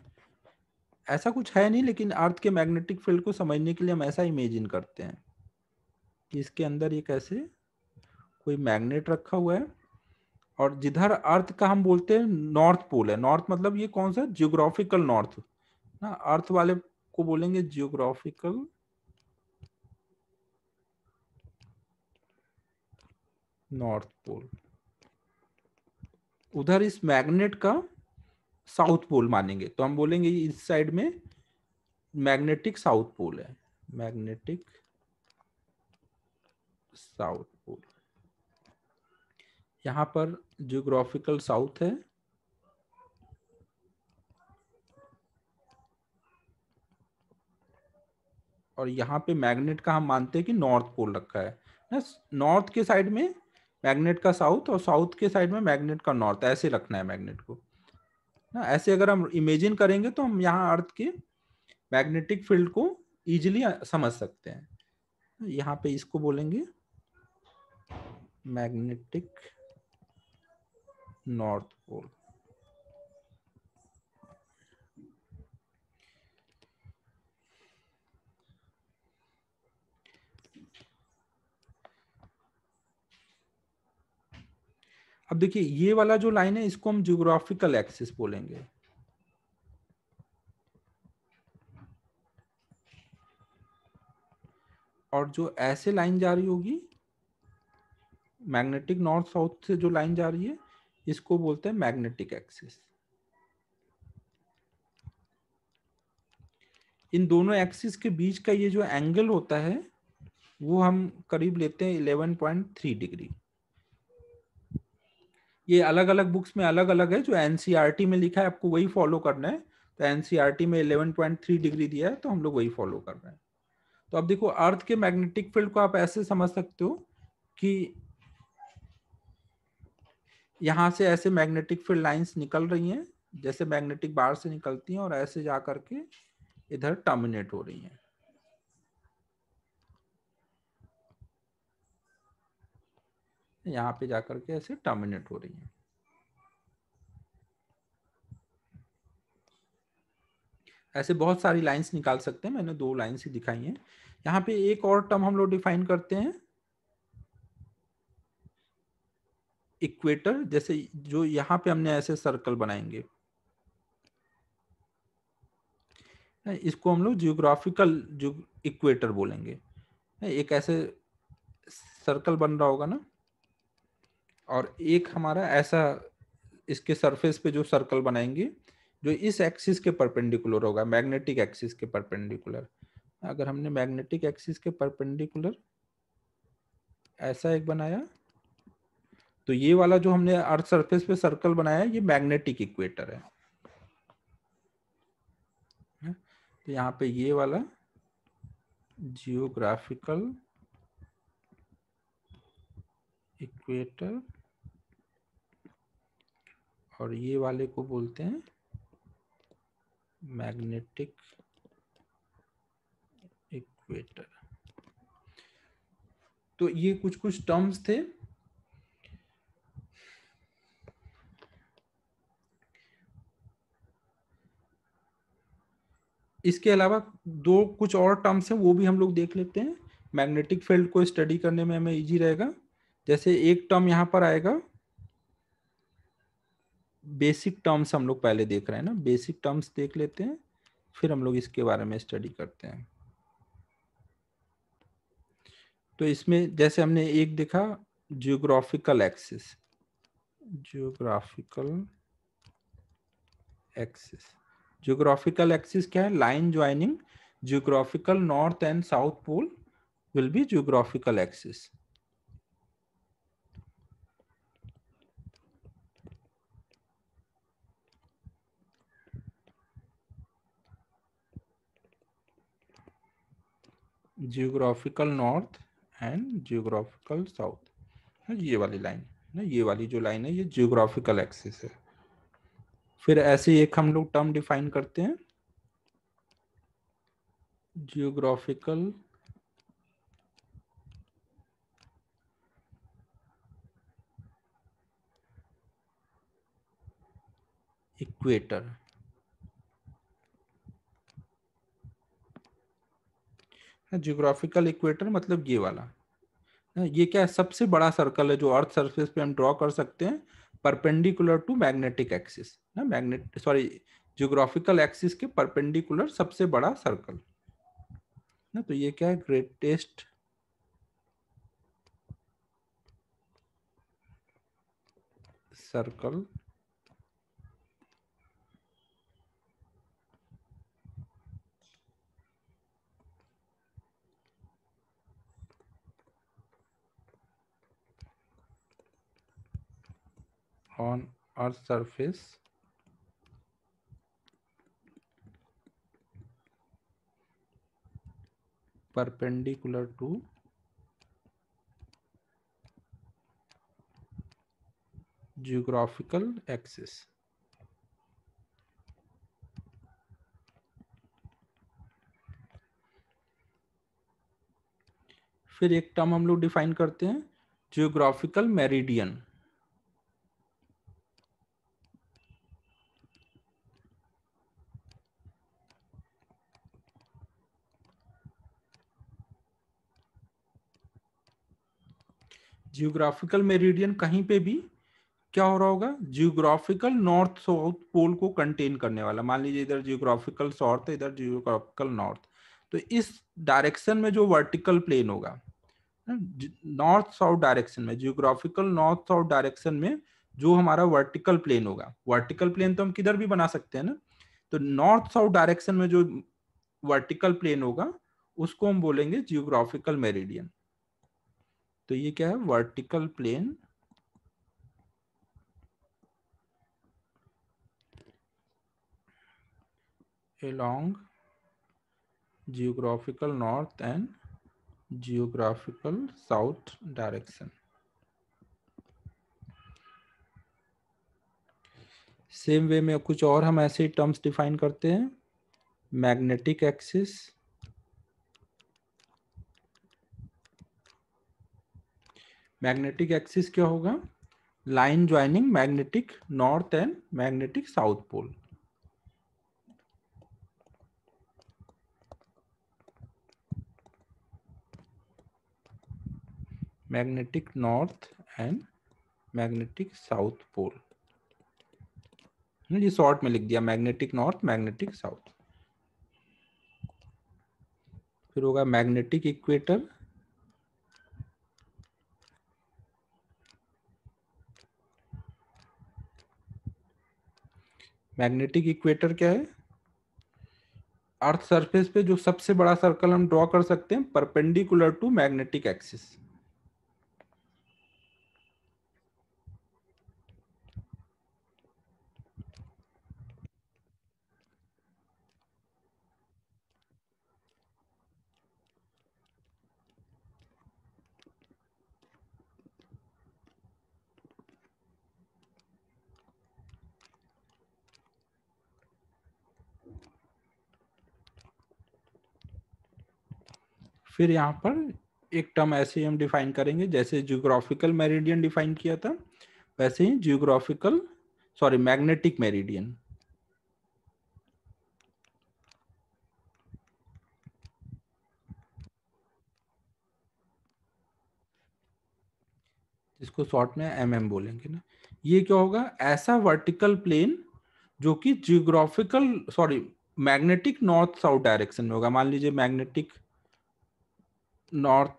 ऐसा कुछ है नहीं लेकिन अर्थ के मैग्नेटिक फील्ड को समझने के लिए हम ऐसा इमेजिन करते हैं कि इसके अंदर ये कैसे कोई मैग्नेट रखा हुआ है और जिधर अर्थ का हम बोलते हैं नॉर्थ पोल है नॉर्थ मतलब ये कौन सा जियोग्राफिकल नॉर्थ ना अर्थ वाले को बोलेंगे जियोग्राफिकल नॉर्थ पोल उधर इस मैग्नेट का साउथ पोल मानेंगे तो हम बोलेंगे इस साइड में मैग्नेटिक साउथ पोल है मैग्नेटिक साउथ पोल यहां पर जियोग्राफिकल साउथ है और यहां पे मैग्नेट का हम मानते हैं कि नॉर्थ पोल रखा है ना नॉर्थ के साइड में मैग्नेट का साउथ और साउथ के साइड में मैग्नेट का नॉर्थ ऐसे रखना है मैग्नेट को ना ऐसे अगर हम इमेजिन करेंगे तो हम यहाँ अर्थ के मैग्नेटिक फील्ड को इजिली समझ सकते हैं यहाँ पे इसको बोलेंगे मैग्नेटिक नॉर्थ पोल अब देखिए ये वाला जो लाइन है इसको हम जियोग्राफिकल एक्सिस बोलेंगे और जो ऐसे लाइन जा रही होगी मैग्नेटिक नॉर्थ साउथ से जो लाइन जा रही है इसको बोलते हैं मैग्नेटिक एक्सिस इन दोनों एक्सिस के बीच का ये जो एंगल होता है वो हम करीब लेते हैं 11.3 डिग्री ये अलग अलग बुक्स में अलग अलग है जो एनसीईआरटी e में लिखा है आपको वही फॉलो करना है तो एनसीईआरटी e में 11.3 डिग्री दिया है तो हम लोग वही फॉलो कर रहे हैं तो अब देखो अर्थ के मैग्नेटिक फील्ड को आप ऐसे समझ सकते हो कि यहां से ऐसे मैग्नेटिक फील्ड लाइंस निकल रही हैं जैसे मैग्नेटिक बाहर से निकलती हैं और ऐसे जा करके इधर टर्मिनेट हो रही हैं यहाँ पे जाकर के ऐसे टर्मिनेट हो रही है ऐसे बहुत सारी लाइंस निकाल सकते हैं मैंने दो लाइंस ही दिखाई हैं यहाँ पे एक और टर्म हम लोग डिफाइन करते हैं इक्वेटर जैसे जो यहाँ पे हमने ऐसे सर्कल बनाएंगे इसको हम लोग जियोग्राफिकल जो इक्वेटर बोलेंगे एक ऐसे सर्कल बन रहा होगा ना और एक हमारा ऐसा इसके सरफेस पे जो सर्कल बनाएंगे जो इस एक्सिस के परपेंडिकुलर होगा मैग्नेटिक एक्सिस के परपेंडिकुलर अगर हमने मैग्नेटिक एक्सिस के परपेंडिकुलर ऐसा एक बनाया तो ये वाला जो हमने अर्थ सरफेस पे सर्कल बनाया ये मैग्नेटिक इक्वेटर है हाँ, तो यहाँ पे ये वाला जियोग्राफिकल इक्वेटर और ये वाले को बोलते हैं मैग्नेटिक इक्वेटर तो ये कुछ कुछ टर्म्स थे इसके अलावा दो कुछ और टर्म्स हैं वो भी हम लोग देख लेते हैं मैग्नेटिक फील्ड को स्टडी करने में हमें इजी रहेगा जैसे एक टर्म यहां पर आएगा बेसिक टर्म्स हम लोग पहले देख रहे हैं ना बेसिक टर्म्स देख लेते हैं फिर हम लोग इसके बारे में स्टडी करते हैं तो इसमें जैसे हमने एक देखा geographical axis geographical axis geographical axis क्या है line joining geographical north and south pole will be geographical axis geographical north and geographical south है ये वाली लाइन ना ये वाली जो लाइन है ये जियोग्राफिकल एक्सिस है फिर ऐसे एक हम लोग टर्म डिफाइन करते हैं जियोग्राफिकल इक्वेटर जियोग्राफिकल इक्वेटर मतलब ये वाला ये क्या है सबसे बड़ा सर्कल है जो अर्थ सरफेस पे हम ड्रॉ कर सकते हैं परपेंडिकुलर टू मैग्नेटिक एक्सिस ना मैग्नेट सॉरी जियोग्राफिकल एक्सिस के परपेंडिकुलर सबसे बड़ा सर्कल ना तो ये क्या है greatest circle on earth surface perpendicular to geographical axis फिर एक टर्म हम लोग डिफाइन करते हैं जियोग्राफिकल मेरिडियन जियोग्राफिकल मेरिडियन कहीं पे भी क्या हो रहा होगा जियोग्राफिकल नॉर्थ साउथ पोल को कंटेन करने वाला मान लीजिए इधर जियोग्राफिकल साउथ है इधर जियोग्राफिकल नॉर्थ तो इस डायरेक्शन में जो वर्टिकल प्लेन होगा नॉर्थ साउथ डायरेक्शन में जियोग्राफिकल नॉर्थ साउथ डायरेक्शन में जो हमारा वर्टिकल प्लेन होगा वर्टिकल प्लेन तो हम किधर भी बना सकते हैं ना तो नॉर्थ साउथ डायरेक्शन में जो वर्टिकल प्लेन होगा उसको हम बोलेंगे जियोग्राफिकल मेरिडियन तो ये क्या है vertical plane along geographical north and geographical south direction same way में कुछ और हम ऐसे टर्म्स डिफाइन करते हैं मैग्नेटिक एक्सिस मैग्नेटिक एक्सिस क्या होगा line joining magnetic north and magnetic south pole magnetic north and magnetic south pole ये शॉर्ट में लिख दिया मैग्नेटिक नॉर्थ मैग्नेटिक साउथ फिर होगा मैग्नेटिक इक्वेटर मैग्नेटिक इक्वेटर क्या है अर्थ सरफेस पे जो सबसे बड़ा सर्कल हम ड्रॉ कर सकते हैं परपेंडिकुलर टू मैग्नेटिक एक्सिस फिर यहाँ पर एक टर्म ऐसे हम डिफाइन करेंगे जैसे जियोग्राफिकल मेरिडियन डिफाइन किया था वैसे ही जियोग्राफिकल सॉरी मैग्नेटिक मेरिडियन इसको शॉर्ट में एम mm बोलेंगे ना ये क्या होगा ऐसा वर्टिकल प्लेन जो कि geographical sorry magnetic north south direction में होगा मान लीजिए मैग्नेटिक नॉर्थ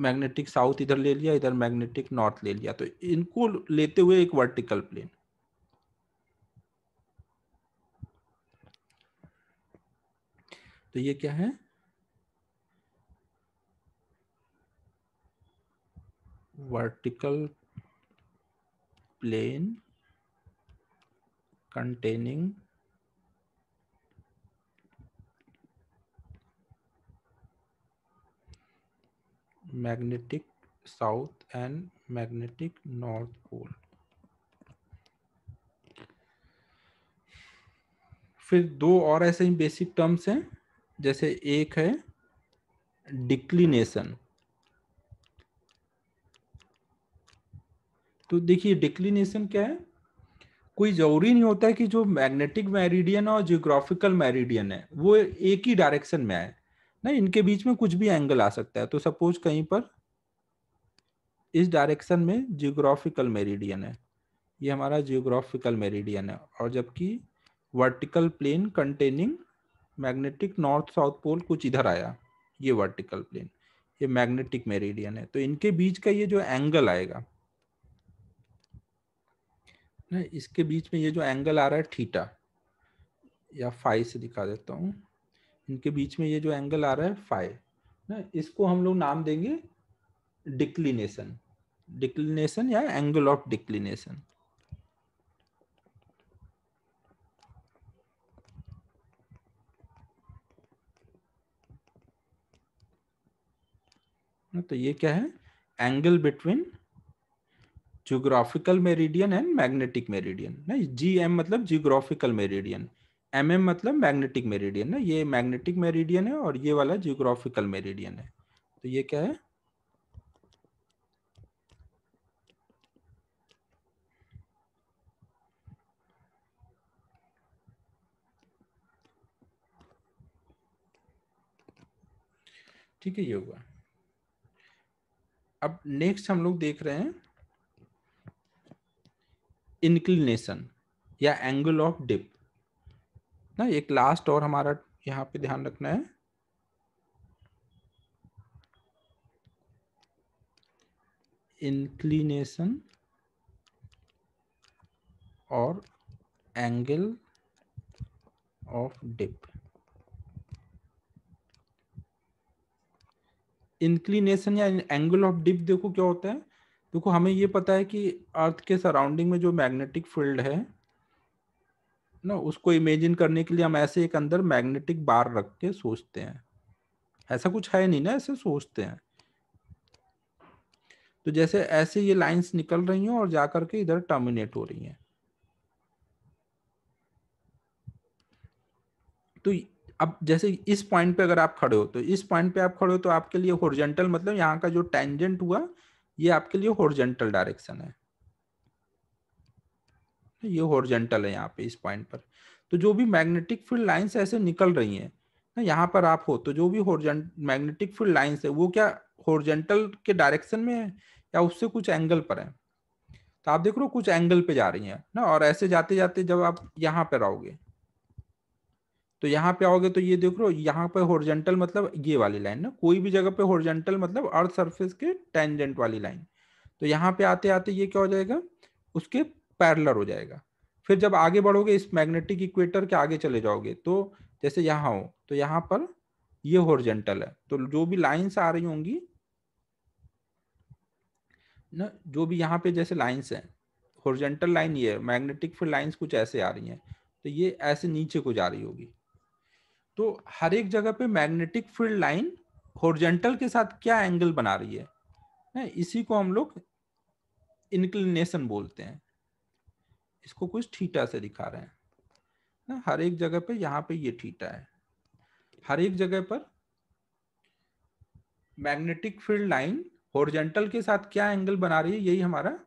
मैग्नेटिक साउथ इधर ले लिया इधर मैग्नेटिक नॉर्थ ले लिया तो इनको लेते हुए एक वर्टिकल प्लेन तो ये क्या है vertical plane containing magnetic south and magnetic north pole फिर दो और ऐसे ही बेसिक टर्म्स हैं जैसे एक है डिक्लिनेशन तो देखिए डिक्लिनेशन क्या है कोई जरूरी नहीं होता है कि जो मैग्नेटिक मैरिडियन और जियोग्राफिकल मैरिडियन है वो एक ही डायरेक्शन में आए ना इनके बीच में कुछ भी एंगल आ सकता है तो सपोज कहीं पर इस डायरेक्शन में जियोग्राफिकल मेरिडियन है ये हमारा जियोग्राफिकल मेरिडियन है और जबकि vertical plane containing magnetic north south pole कुछ इधर आया ये वर्टिकल प्लेन ये मैग्नेटिक मेरिडियन है तो इनके बीच का ये जो एंगल आएगा ना इसके बीच में ये जो एंगल आ रहा है थीटा या फाइव से दिखा देता हूँ इनके बीच में ये जो एंगल आ रहा है फाइव ना इसको हम लोग नाम देंगे डिक्लिनेशन डिक्लिनेशन या एंगल ऑफ डिक्लिनेशन तो ये क्या है angle between geographical meridian and magnetic meridian ना जी एम मतलब जियोग्राफिकल मेरिडियन एम mm मतलब मैग्नेटिक मेरिडियन है ये मैग्नेटिक मेरिडियन है और ये वाला जियोग्राफिकल मेरिडियन है तो ये क्या है ठीक है ये हुआ अब नेक्स्ट हम लोग देख रहे हैं इंक्लिनेशन या एंगल ऑफ डिप ना एक लास्ट और हमारा यहाँ पे ध्यान रखना है इंक्लिनेशन और एंगल ऑफ डिप इंक्लिनेशन या एंगल ऑफ डिप देखो क्या होता है देखो हमें ये पता है कि अर्थ के सराउंडिंग में जो मैग्नेटिक फील्ड है ना उसको इमेजिन करने के लिए हम ऐसे एक अंदर मैग्नेटिक बार रख के सोचते हैं ऐसा कुछ है नहीं ना ऐसे सोचते हैं तो जैसे ऐसे ये लाइंस निकल रही हैं और जाकर के इधर टर्मिनेट हो रही हैं तो अब जैसे इस पॉइंट पे अगर आप खड़े हो तो इस पॉइंट पे आप खड़े हो तो आपके लिए होरिजेंटल मतलब यहाँ का जो टेंजेंट हुआ ये आपके लिए होरिजेंटल डायरेक्शन है ये हॉर्जेंटल है यहाँ पे इस पॉइंट पर तो जो भी मैग्नेटिक फील्ड लाइन्स ऐसे निकल रही है ना यहाँ पर आप हो तो जो भी मैग्नेटिक फील्ड लाइन्स है वो क्या हॉर्जेंटल के डायरेक्शन में है या उससे कुछ एंगल पर है तो आप देख रहे हो कुछ एंगल पे जा रही है ना और ऐसे जाते जाते जब आप यहाँ पर आओगे तो यहाँ पे आओगे तो ये देख रहे हो यहाँ पे हॉर्जेंटल मतलब ये वाली लाइन ना कोई भी जगह पे हॉर्जेंटल मतलब अर्थ सरफेस के टेंजेंट वाली लाइन तो यहाँ पे आते आते ये क्या हो जाएगा उसके पैरलर हो जाएगा फिर जब आगे बढ़ोगे इस मैग्नेटिक इक्वेटर के आगे चले जाओगे तो जैसे यहाँ हो तो यहाँ पर ये होरिजेंटल है तो जो भी लाइंस आ रही होंगी ना जो भी यहाँ पे जैसे लाइंस हैं होरिजेंटल लाइन ये मैग्नेटिक फिर लाइंस कुछ ऐसे आ रही हैं तो ये ऐसे नीचे को जा रही होगी तो हर एक जगह पे मैग्नेटिक फील्ड लाइन होरिजेंटल के साथ क्या एंगल बना रही है ना इसी को हम लोग इंक्लिनेशन बोलते हैं इसको कुछ थीटा से दिखा रहे हैं ना हर एक जगह पे यहाँ पे ये थीटा है हर एक जगह पर मैग्नेटिक फील्ड लाइन होरिजेंटल के साथ क्या एंगल बना रही है यही हमारा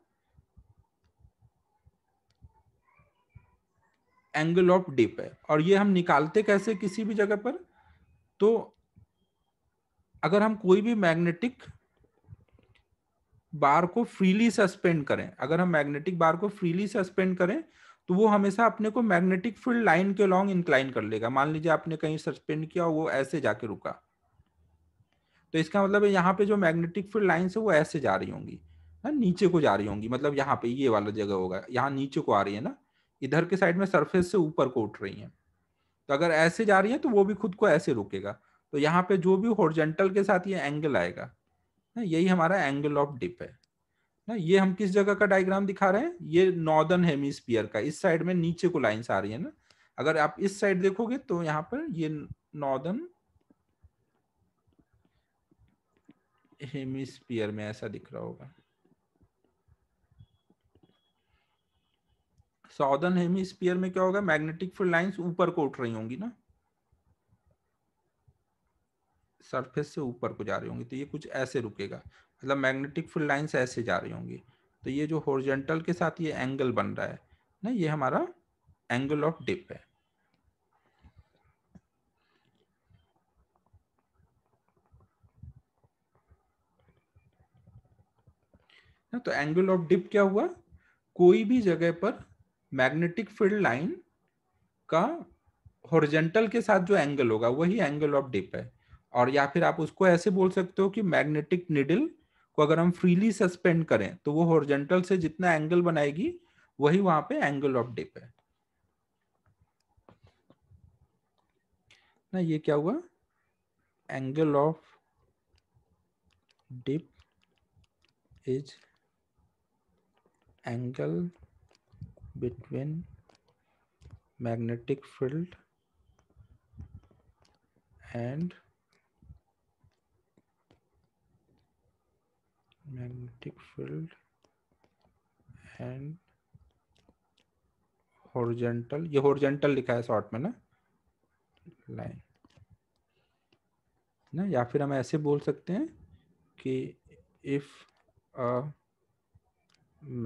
एंगल ऑफ डिप है और ये हम निकालते कैसे किसी भी जगह पर तो अगर हम कोई भी मैग्नेटिक बार को फ्रीली सस्पेंड करें अगर हम मैग्नेटिक बार को फ्रीली सस्पेंड करें तो वो हमेशा अपने को मैग्नेटिक फील्ड लाइन के लॉन्ग इंक्लाइन कर लेगा मान लीजिए आपने कहीं सस्पेंड किया वो ऐसे जाके रुका तो इसका मतलब है यहाँ पे जो मैग्नेटिक फील्ड लाइन है वो ऐसे जा रही होंगी है हाँ, नीचे को जा रही होंगी मतलब यहाँ पे ये वाला जगह होगा यहाँ नीचे को आ रही है ना इधर के साइड में सरफेस से ऊपर को उठ रही है तो अगर ऐसे जा रही है तो वो भी खुद को ऐसे रुकेगा तो यहाँ पे जो भी हॉर्जेंटल के साथ ये एंगल आएगा ना यही हमारा एंगल ऑफ डिप है ना ये हम किस जगह का डायग्राम दिखा रहे हैं ये नॉर्दर्न हेमिस्फीयर का इस साइड में नीचे को लाइन्स आ रही है ना अगर आप इस साइड देखोगे तो यहाँ पर ये नॉर्दर्न हेमिस्पियर में ऐसा दिख रहा होगा सॉदर्न हेमिस्फीयर में क्या होगा मैग्नेटिक फील्ड लाइंस ऊपर को उठ रही होंगी ना सरफेस से ऊपर को जा रही होंगी तो ये कुछ ऐसे रुकेगा मतलब मैग्नेटिक फील्ड लाइन्स ऐसे जा रही होंगी तो ये जो हॉर्जेंटल के साथ ये एंगल बन रहा है ना ये हमारा एंगल ऑफ डिप है ना तो एंगल ऑफ डिप क्या हुआ कोई भी जगह पर मैग्नेटिक फील्ड लाइन का हॉरिजेंटल के साथ जो एंगल होगा वही एंगल ऑफ डिप है और या फिर आप उसको ऐसे बोल सकते हो कि मैग्नेटिक निडल को अगर हम फ्रीली सस्पेंड करें तो वो हॉर्जेंटल से जितना एंगल बनाएगी वही वहां पे एंगल ऑफ डिप है ना ये क्या हुआ angle of dip is angle between magnetic field and magnetic field and horizontal ये हॉर्जेंटल लिखा है शॉर्ट में ना लाइन ना या फिर हम ऐसे बोल सकते हैं कि इफ अ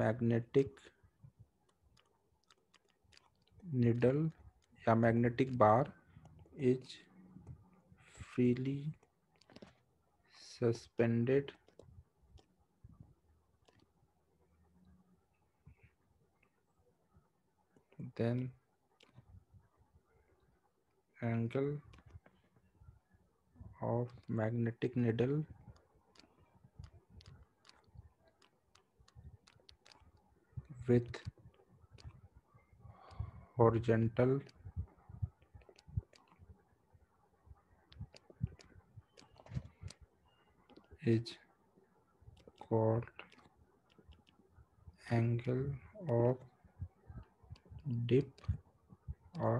मैग्नेटिक निडल या magnetic bar is freely suspended then angle of magnetic needle with horizontal is called angle of dip or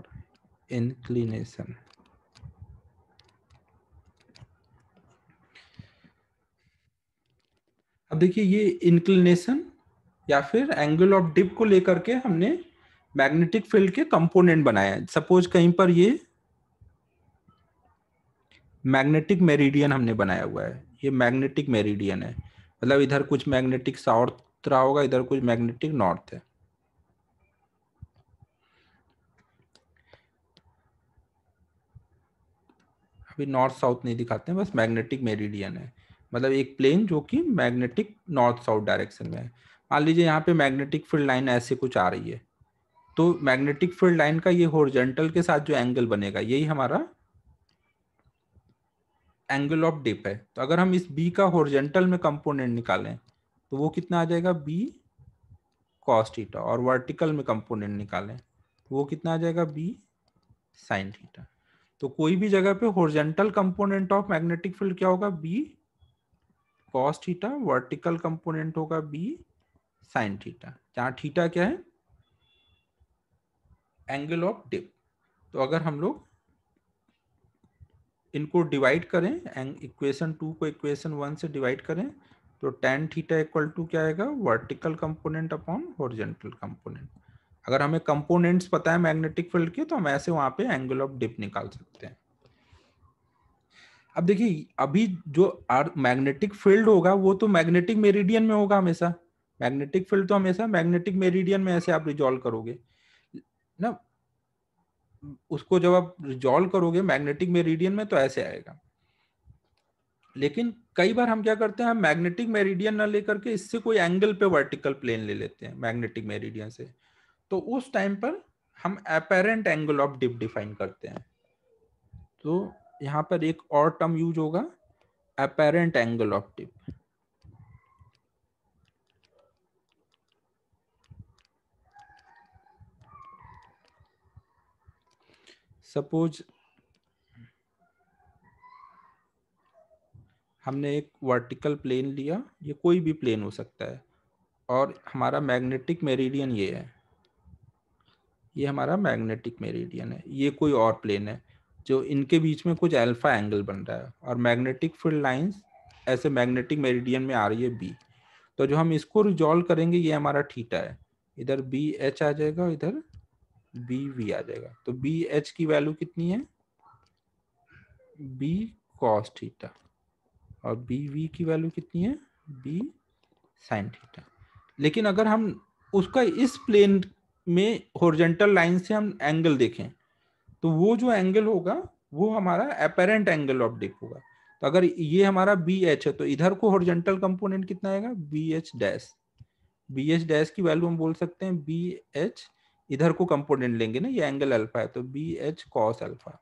inclination अब देखिए ये इंक्लिनेशन या फिर एंगल ऑफ डिप को लेकर के हमने मैग्नेटिक फील्ड के कंपोनेंट बनाया है सपोज कहीं पर ये मैग्नेटिक मेरिडियन हमने बनाया हुआ है ये मैग्नेटिक मेरिडियन है मतलब इधर कुछ मैग्नेटिक साउथ रहा होगा इधर कुछ मैग्नेटिक नॉर्थ है भी नॉर्थ साउथ नहीं दिखाते हैं बस मैग्नेटिक मेरिडियन है मतलब एक प्लेन जो कि मैग्नेटिक नॉर्थ साउथ डायरेक्शन में है मान लीजिए यहाँ पे मैग्नेटिक फील्ड लाइन ऐसे कुछ आ रही है तो मैग्नेटिक फील्ड लाइन का ये होरिजेंटल के साथ जो एंगल बनेगा यही हमारा एंगल ऑफ डिप है तो अगर हम इस बी का होरिजेंटल में कंपोनेंट निकालें तो वो कितना आ जाएगा बी कॉस थीटा और वर्टिकल में कंपोनेंट निकालें तो वो कितना आ जाएगा बी साइन थीटा तो कोई भी जगह पे horizontal component of magnetic field क्या होगा B cos theta vertical component होगा बी साइन थीटा जहां थीटा क्या है एंगल ऑफ डिप तो अगर हम लोग इनको डिवाइड करें इक्वेशन टू को इक्वेशन वन से डिवाइड करें तो टेन थीटा इक्वल टू क्या आएगा vertical component upon horizontal component अगर हमें कंपोनेंट्स पता है मैग्नेटिक फील्ड के तो हम ऐसे वहां पे एंगल ऑफ डिप निकाल सकते हैं अब देखिए अभी जो मैग्नेटिक फील्ड होगा वो तो मैग्नेटिक मेरिडियन में होगा हमेशा मैग्नेटिक फील्ड तो हमेशा मैग्नेटिक मेरिडियन में ऐसे आप रिजॉल्व करोगे ना उसको जब आप रिजॉल्व करोगे मैग्नेटिक मेरिडियन में तो ऐसे आएगा लेकिन कई बार हम क्या करते हैं हम मैग्नेटिक मेरिडियन ना लेकर के इससे कोई एंगल पे वर्टिकल प्लेन ले लेते हैं मैग्नेटिक मेरिडियन से तो उस टाइम पर हम apparent angle of dip define करते हैं तो यहाँ पर एक और टर्म यूज होगा apparent angle of dip suppose हमने एक वर्टिकल प्लेन लिया ये कोई भी प्लेन हो सकता है और हमारा मैग्नेटिक मेरिडियन ये है ये हमारा मैग्नेटिक मेरिडियन है ये कोई और प्लेन है जो इनके बीच में कुछ अल्फा एंगल बन रहा है और मैग्नेटिक फील्ड लाइंस ऐसे मैग्नेटिक मेरिडियन में आ रही है बी तो जो हम इसको रिजॉल्व करेंगे ये हमारा ठीटा है इधर बी एच आ जाएगा इधर बी वी आ जाएगा तो बी एच की वैल्यू कितनी है बी कॉस थीटा और बी वी की वैल्यू कितनी है बी साइन थीटा लेकिन अगर हम उसका इस प्लेन में हॉरिजॉन्टल लाइन से हम एंगल देखें तो वो जो एंगल होगा वो हमारा अपेरेंट एंगल ऑफ डिप होगा तो अगर ये हमारा बी एच है तो इधर को हॉरिजॉन्टल कंपोनेंट कितना आएगा B H dash B H dash की वैल्यू हम बोल सकते हैं बी एच इधर को कंपोनेंट लेंगे ना ये एंगल अल्फा है तो बी एच कॉस अल्फा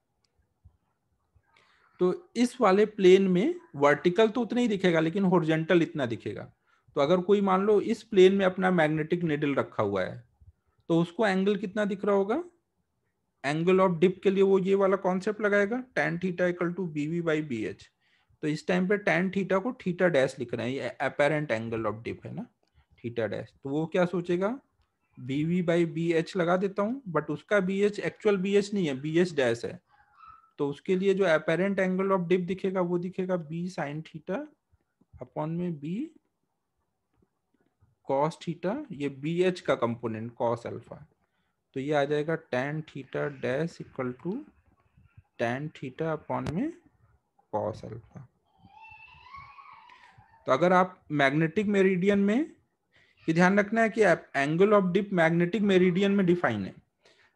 तो इस वाले प्लेन में वर्टिकल तो उतना ही दिखेगा लेकिन हॉर्जेंटल इतना दिखेगा तो अगर कोई मान लो इस प्लेन में अपना मैग्नेटिक नेडल रखा हुआ है तो उसको एंगल कितना दिख रहा होगा एंगल ऑफ डिप के लिए वो ये वाला कॉन्सेप्ट लगाएगा tan theta equal to B V by B H तो इस टाइम पे टेन थीटा को थीटा डैश लिख रहे हैं ये अपेरेंट एंगल ऑफ डिप है ना थीटा डैश तो वो क्या सोचेगा B V by B H लगा देता हूँ बट उसका B H actual B H नहीं है बी एच डैश है तो उसके लिए जो अपेरेंट एंगल ऑफ डिप दिखेगा वो दिखेगा बी साइन थीटा अपॉन में बी कॉस थीटा ये बी एच का कंपोनेंट कॉस अल्फा तो ये आ जाएगा tan theta dash equal to tan theta upon में कॉस अल्फा तो अगर आप मैग्नेटिक मेरिडियन में ये ध्यान रखना है कि angle of dip magnetic meridian में डिफाइन है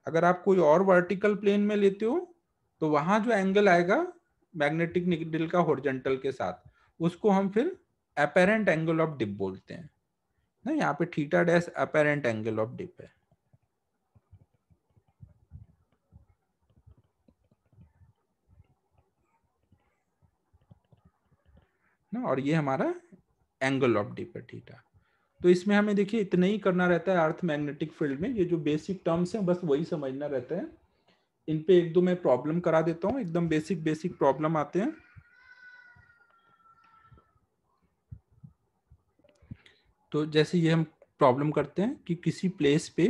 अगर आप कोई और वर्टिकल प्लेन में लेते हो तो वहां जो एंगल आएगा मैग्नेटिक निकडिल का हॉर्जेंटल के साथ उसको हम फिर अपेरेंट एंगल ऑफ डिप बोलते हैं ना यहाँ पे theta dash apparent angle of dip है ना और ये हमारा एंगल ऑफ डिप है थीटा तो इसमें हमें देखिए इतना ही करना रहता है अर्थ मैग्नेटिक फील्ड में ये जो बेसिक टर्म्स हैं बस वही समझना रहता है इन पे एक दो मैं प्रॉब्लम करा देता हूँ एकदम बेसिक बेसिक प्रॉब्लम आते हैं तो जैसे ये हम प्रॉब्लम करते हैं कि किसी प्लेस पे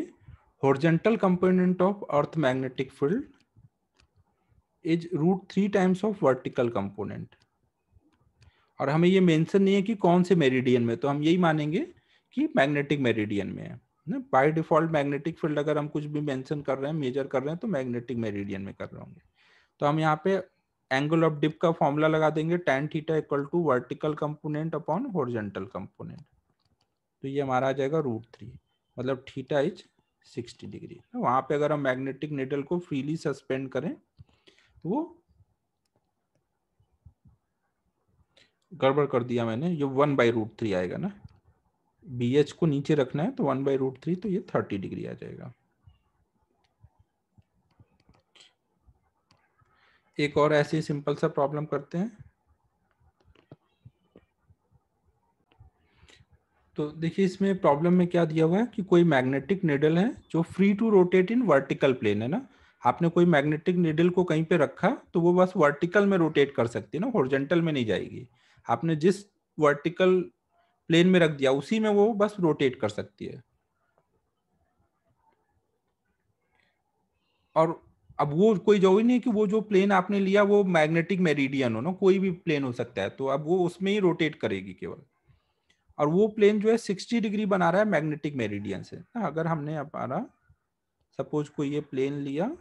horizontal component of earth magnetic field is root three times of vertical component और हमें ये मेंशन नहीं है कि कौन से मेरिडियन में तो हम यही मानेंगे कि मैग्नेटिक मेरिडियन में है ना बाय डिफॉल्ट मैग्नेटिक फील्ड अगर हम कुछ भी मेंशन कर रहे हैं मेजर कर रहे हैं तो मैग्नेटिक मेरिडियन में कर रहे होंगे तो हम यहाँ पे एंगल ऑफ डिप का फॉर्मूला लगा देंगे tan theta equal to vertical component upon horizontal component तो ये हमारा आ जाएगा रूट थ्री मतलब थीटा इज सिक्सटी डिग्री वहां पे अगर हम मैग्नेटिक नेटल को फ्रीली सस्पेंड करें तो वो गड़बड़ कर दिया मैंने ये वन बाई रूट थ्री आएगा ना बी एच को नीचे रखना है तो वन बाई रूट थ्री तो ये थर्टी डिग्री आ जाएगा एक और ऐसे सिंपल सा प्रॉब्लम करते हैं तो देखिए इसमें प्रॉब्लम में क्या दिया हुआ है कि कोई मैग्नेटिक निडल है जो free to rotate in vertical plane है ना आपने कोई मैग्नेटिक निडल को कहीं पे रखा तो वो बस वर्टिकल में रोटेट कर सकती है ना हॉर्जेंटल में नहीं जाएगी आपने जिस वर्टिकल प्लेन में रख दिया उसी में वो बस रोटेट कर सकती है और अब वो कोई जरूरी नहीं कि वो जो प्लेन आपने लिया वो मैग्नेटिक मेरिडियन हो ना कोई भी प्लेन हो सकता है तो अब वो उसमें ही रोटेट करेगी केवल और वो प्लेन जो है सिक्सटी डिग्री बना रहा है मैग्नेटिक मेरिडियन से तो अगर हमने अपारा सपोज कोई ये प्लेन लिया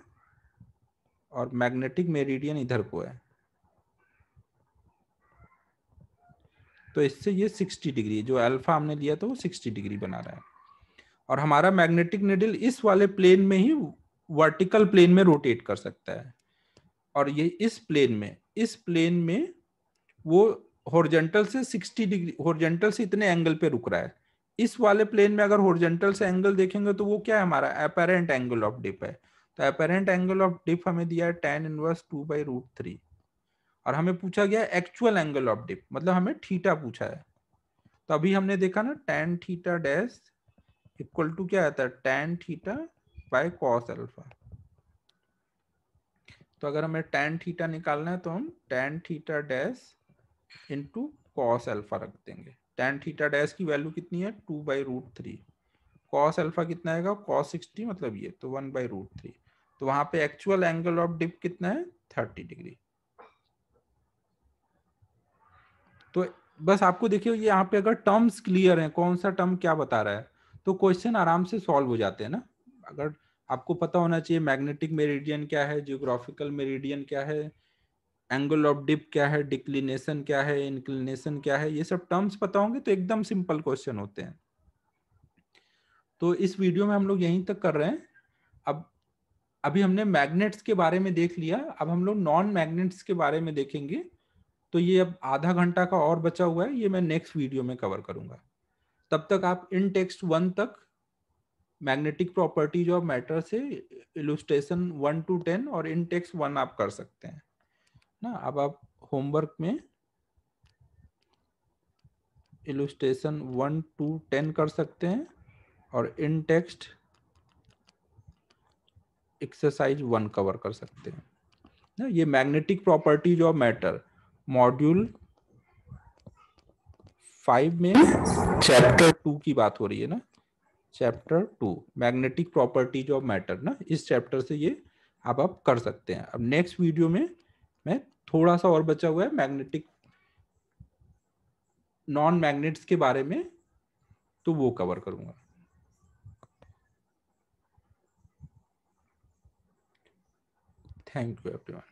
और मैग्नेटिक मेरिडियन इधर को है तो इससे ये 60 डिग्री जो अल्फा हमने लिया तो वो 60 डिग्री बना रहा है और हमारा मैग्नेटिक निडल इस वाले प्लेन में ही वर्टिकल प्लेन में रोटेट कर सकता है और ये इस प्लेन में इस प्लेन में वो हॉर्जेंटल से 60 डिग्री हॉर्जेंटल से इतने एंगल पे रुक रहा है इस वाले प्लेन में अगर हॉर्जेंटल से एंगल देखेंगे तो वो क्या है हमारा अपेरेंट एंगल ऑफ डिप है तो अपेरेंट एंगल ऑफ डिप हमें दिया है tan inverse two by root three और हमें पूछा गया एक्चुअल एंगल ऑफ डिप मतलब हमें थीटा पूछा है तो अभी हमने देखा ना tan theta dash equal to क्या आता है tan theta by cos alpha तो अगर हमें टेन थीटा निकालना है तो हम tan theta dash into cos alpha रख देंगे टेन थीटा डैश की वैल्यू कितनी है two by root three cos alpha कितना आएगा कॉस सिक्सटी मतलब ये तो वन बाई रूट थ्री तो वहां पे एक्चुअल एंगल ऑफ डिप कितना है थर्टी डिग्री तो बस आपको देखिए ये यहाँ पे अगर टर्म्स क्लियर हैं कौन सा टर्म क्या बता रहा है तो क्वेश्चन आराम से सॉल्व हो जाते हैं ना अगर आपको पता होना चाहिए मैग्नेटिक मेरिडियन क्या है जियोग्राफिकल मेरिडियन क्या है एंगल ऑफ डिप क्या है डिक्लिनेशन क्या है इंक्लिनेशन क्या है ये सब टर्म्स पता होंगे तो एकदम सिंपल क्वेश्चन होते हैं तो इस वीडियो में हम लोग यहीं तक कर रहे हैं अब अभी हमने मैग्नेट्स के बारे में देख लिया अब हम लोग नॉन मैग्नेट्स के बारे में देखेंगे तो ये अब आधा घंटा का और बचा हुआ है ये मैं नेक्स्ट वीडियो में कवर करूंगा तब तक आप इन टेक्स्ट वन तक मैग्नेटिक प्रॉपर्टीज ऑफ मैटर से इलुस्ट्रेशन वन टू टेन और इन टेक्स्ट वन आप कर सकते हैं ना अब आप होमवर्क में इलुस्ट्रेशन वन टू टेन कर सकते हैं और in text exercise one cover कर सकते हैं ना ये magnetic properties of matter module five में चैप्टर टू की बात हो रही है ना chapter two magnetic properties of matter ना इस चैप्टर से ये अब आप कर सकते हैं अब नेक्स्ट वीडियो में में थोड़ा सा और बचा हुआ है मैग्नेटिक नॉन मैग्नेट्स के बारे में तो वो कवर करूंगा थैंक यू एवरीवन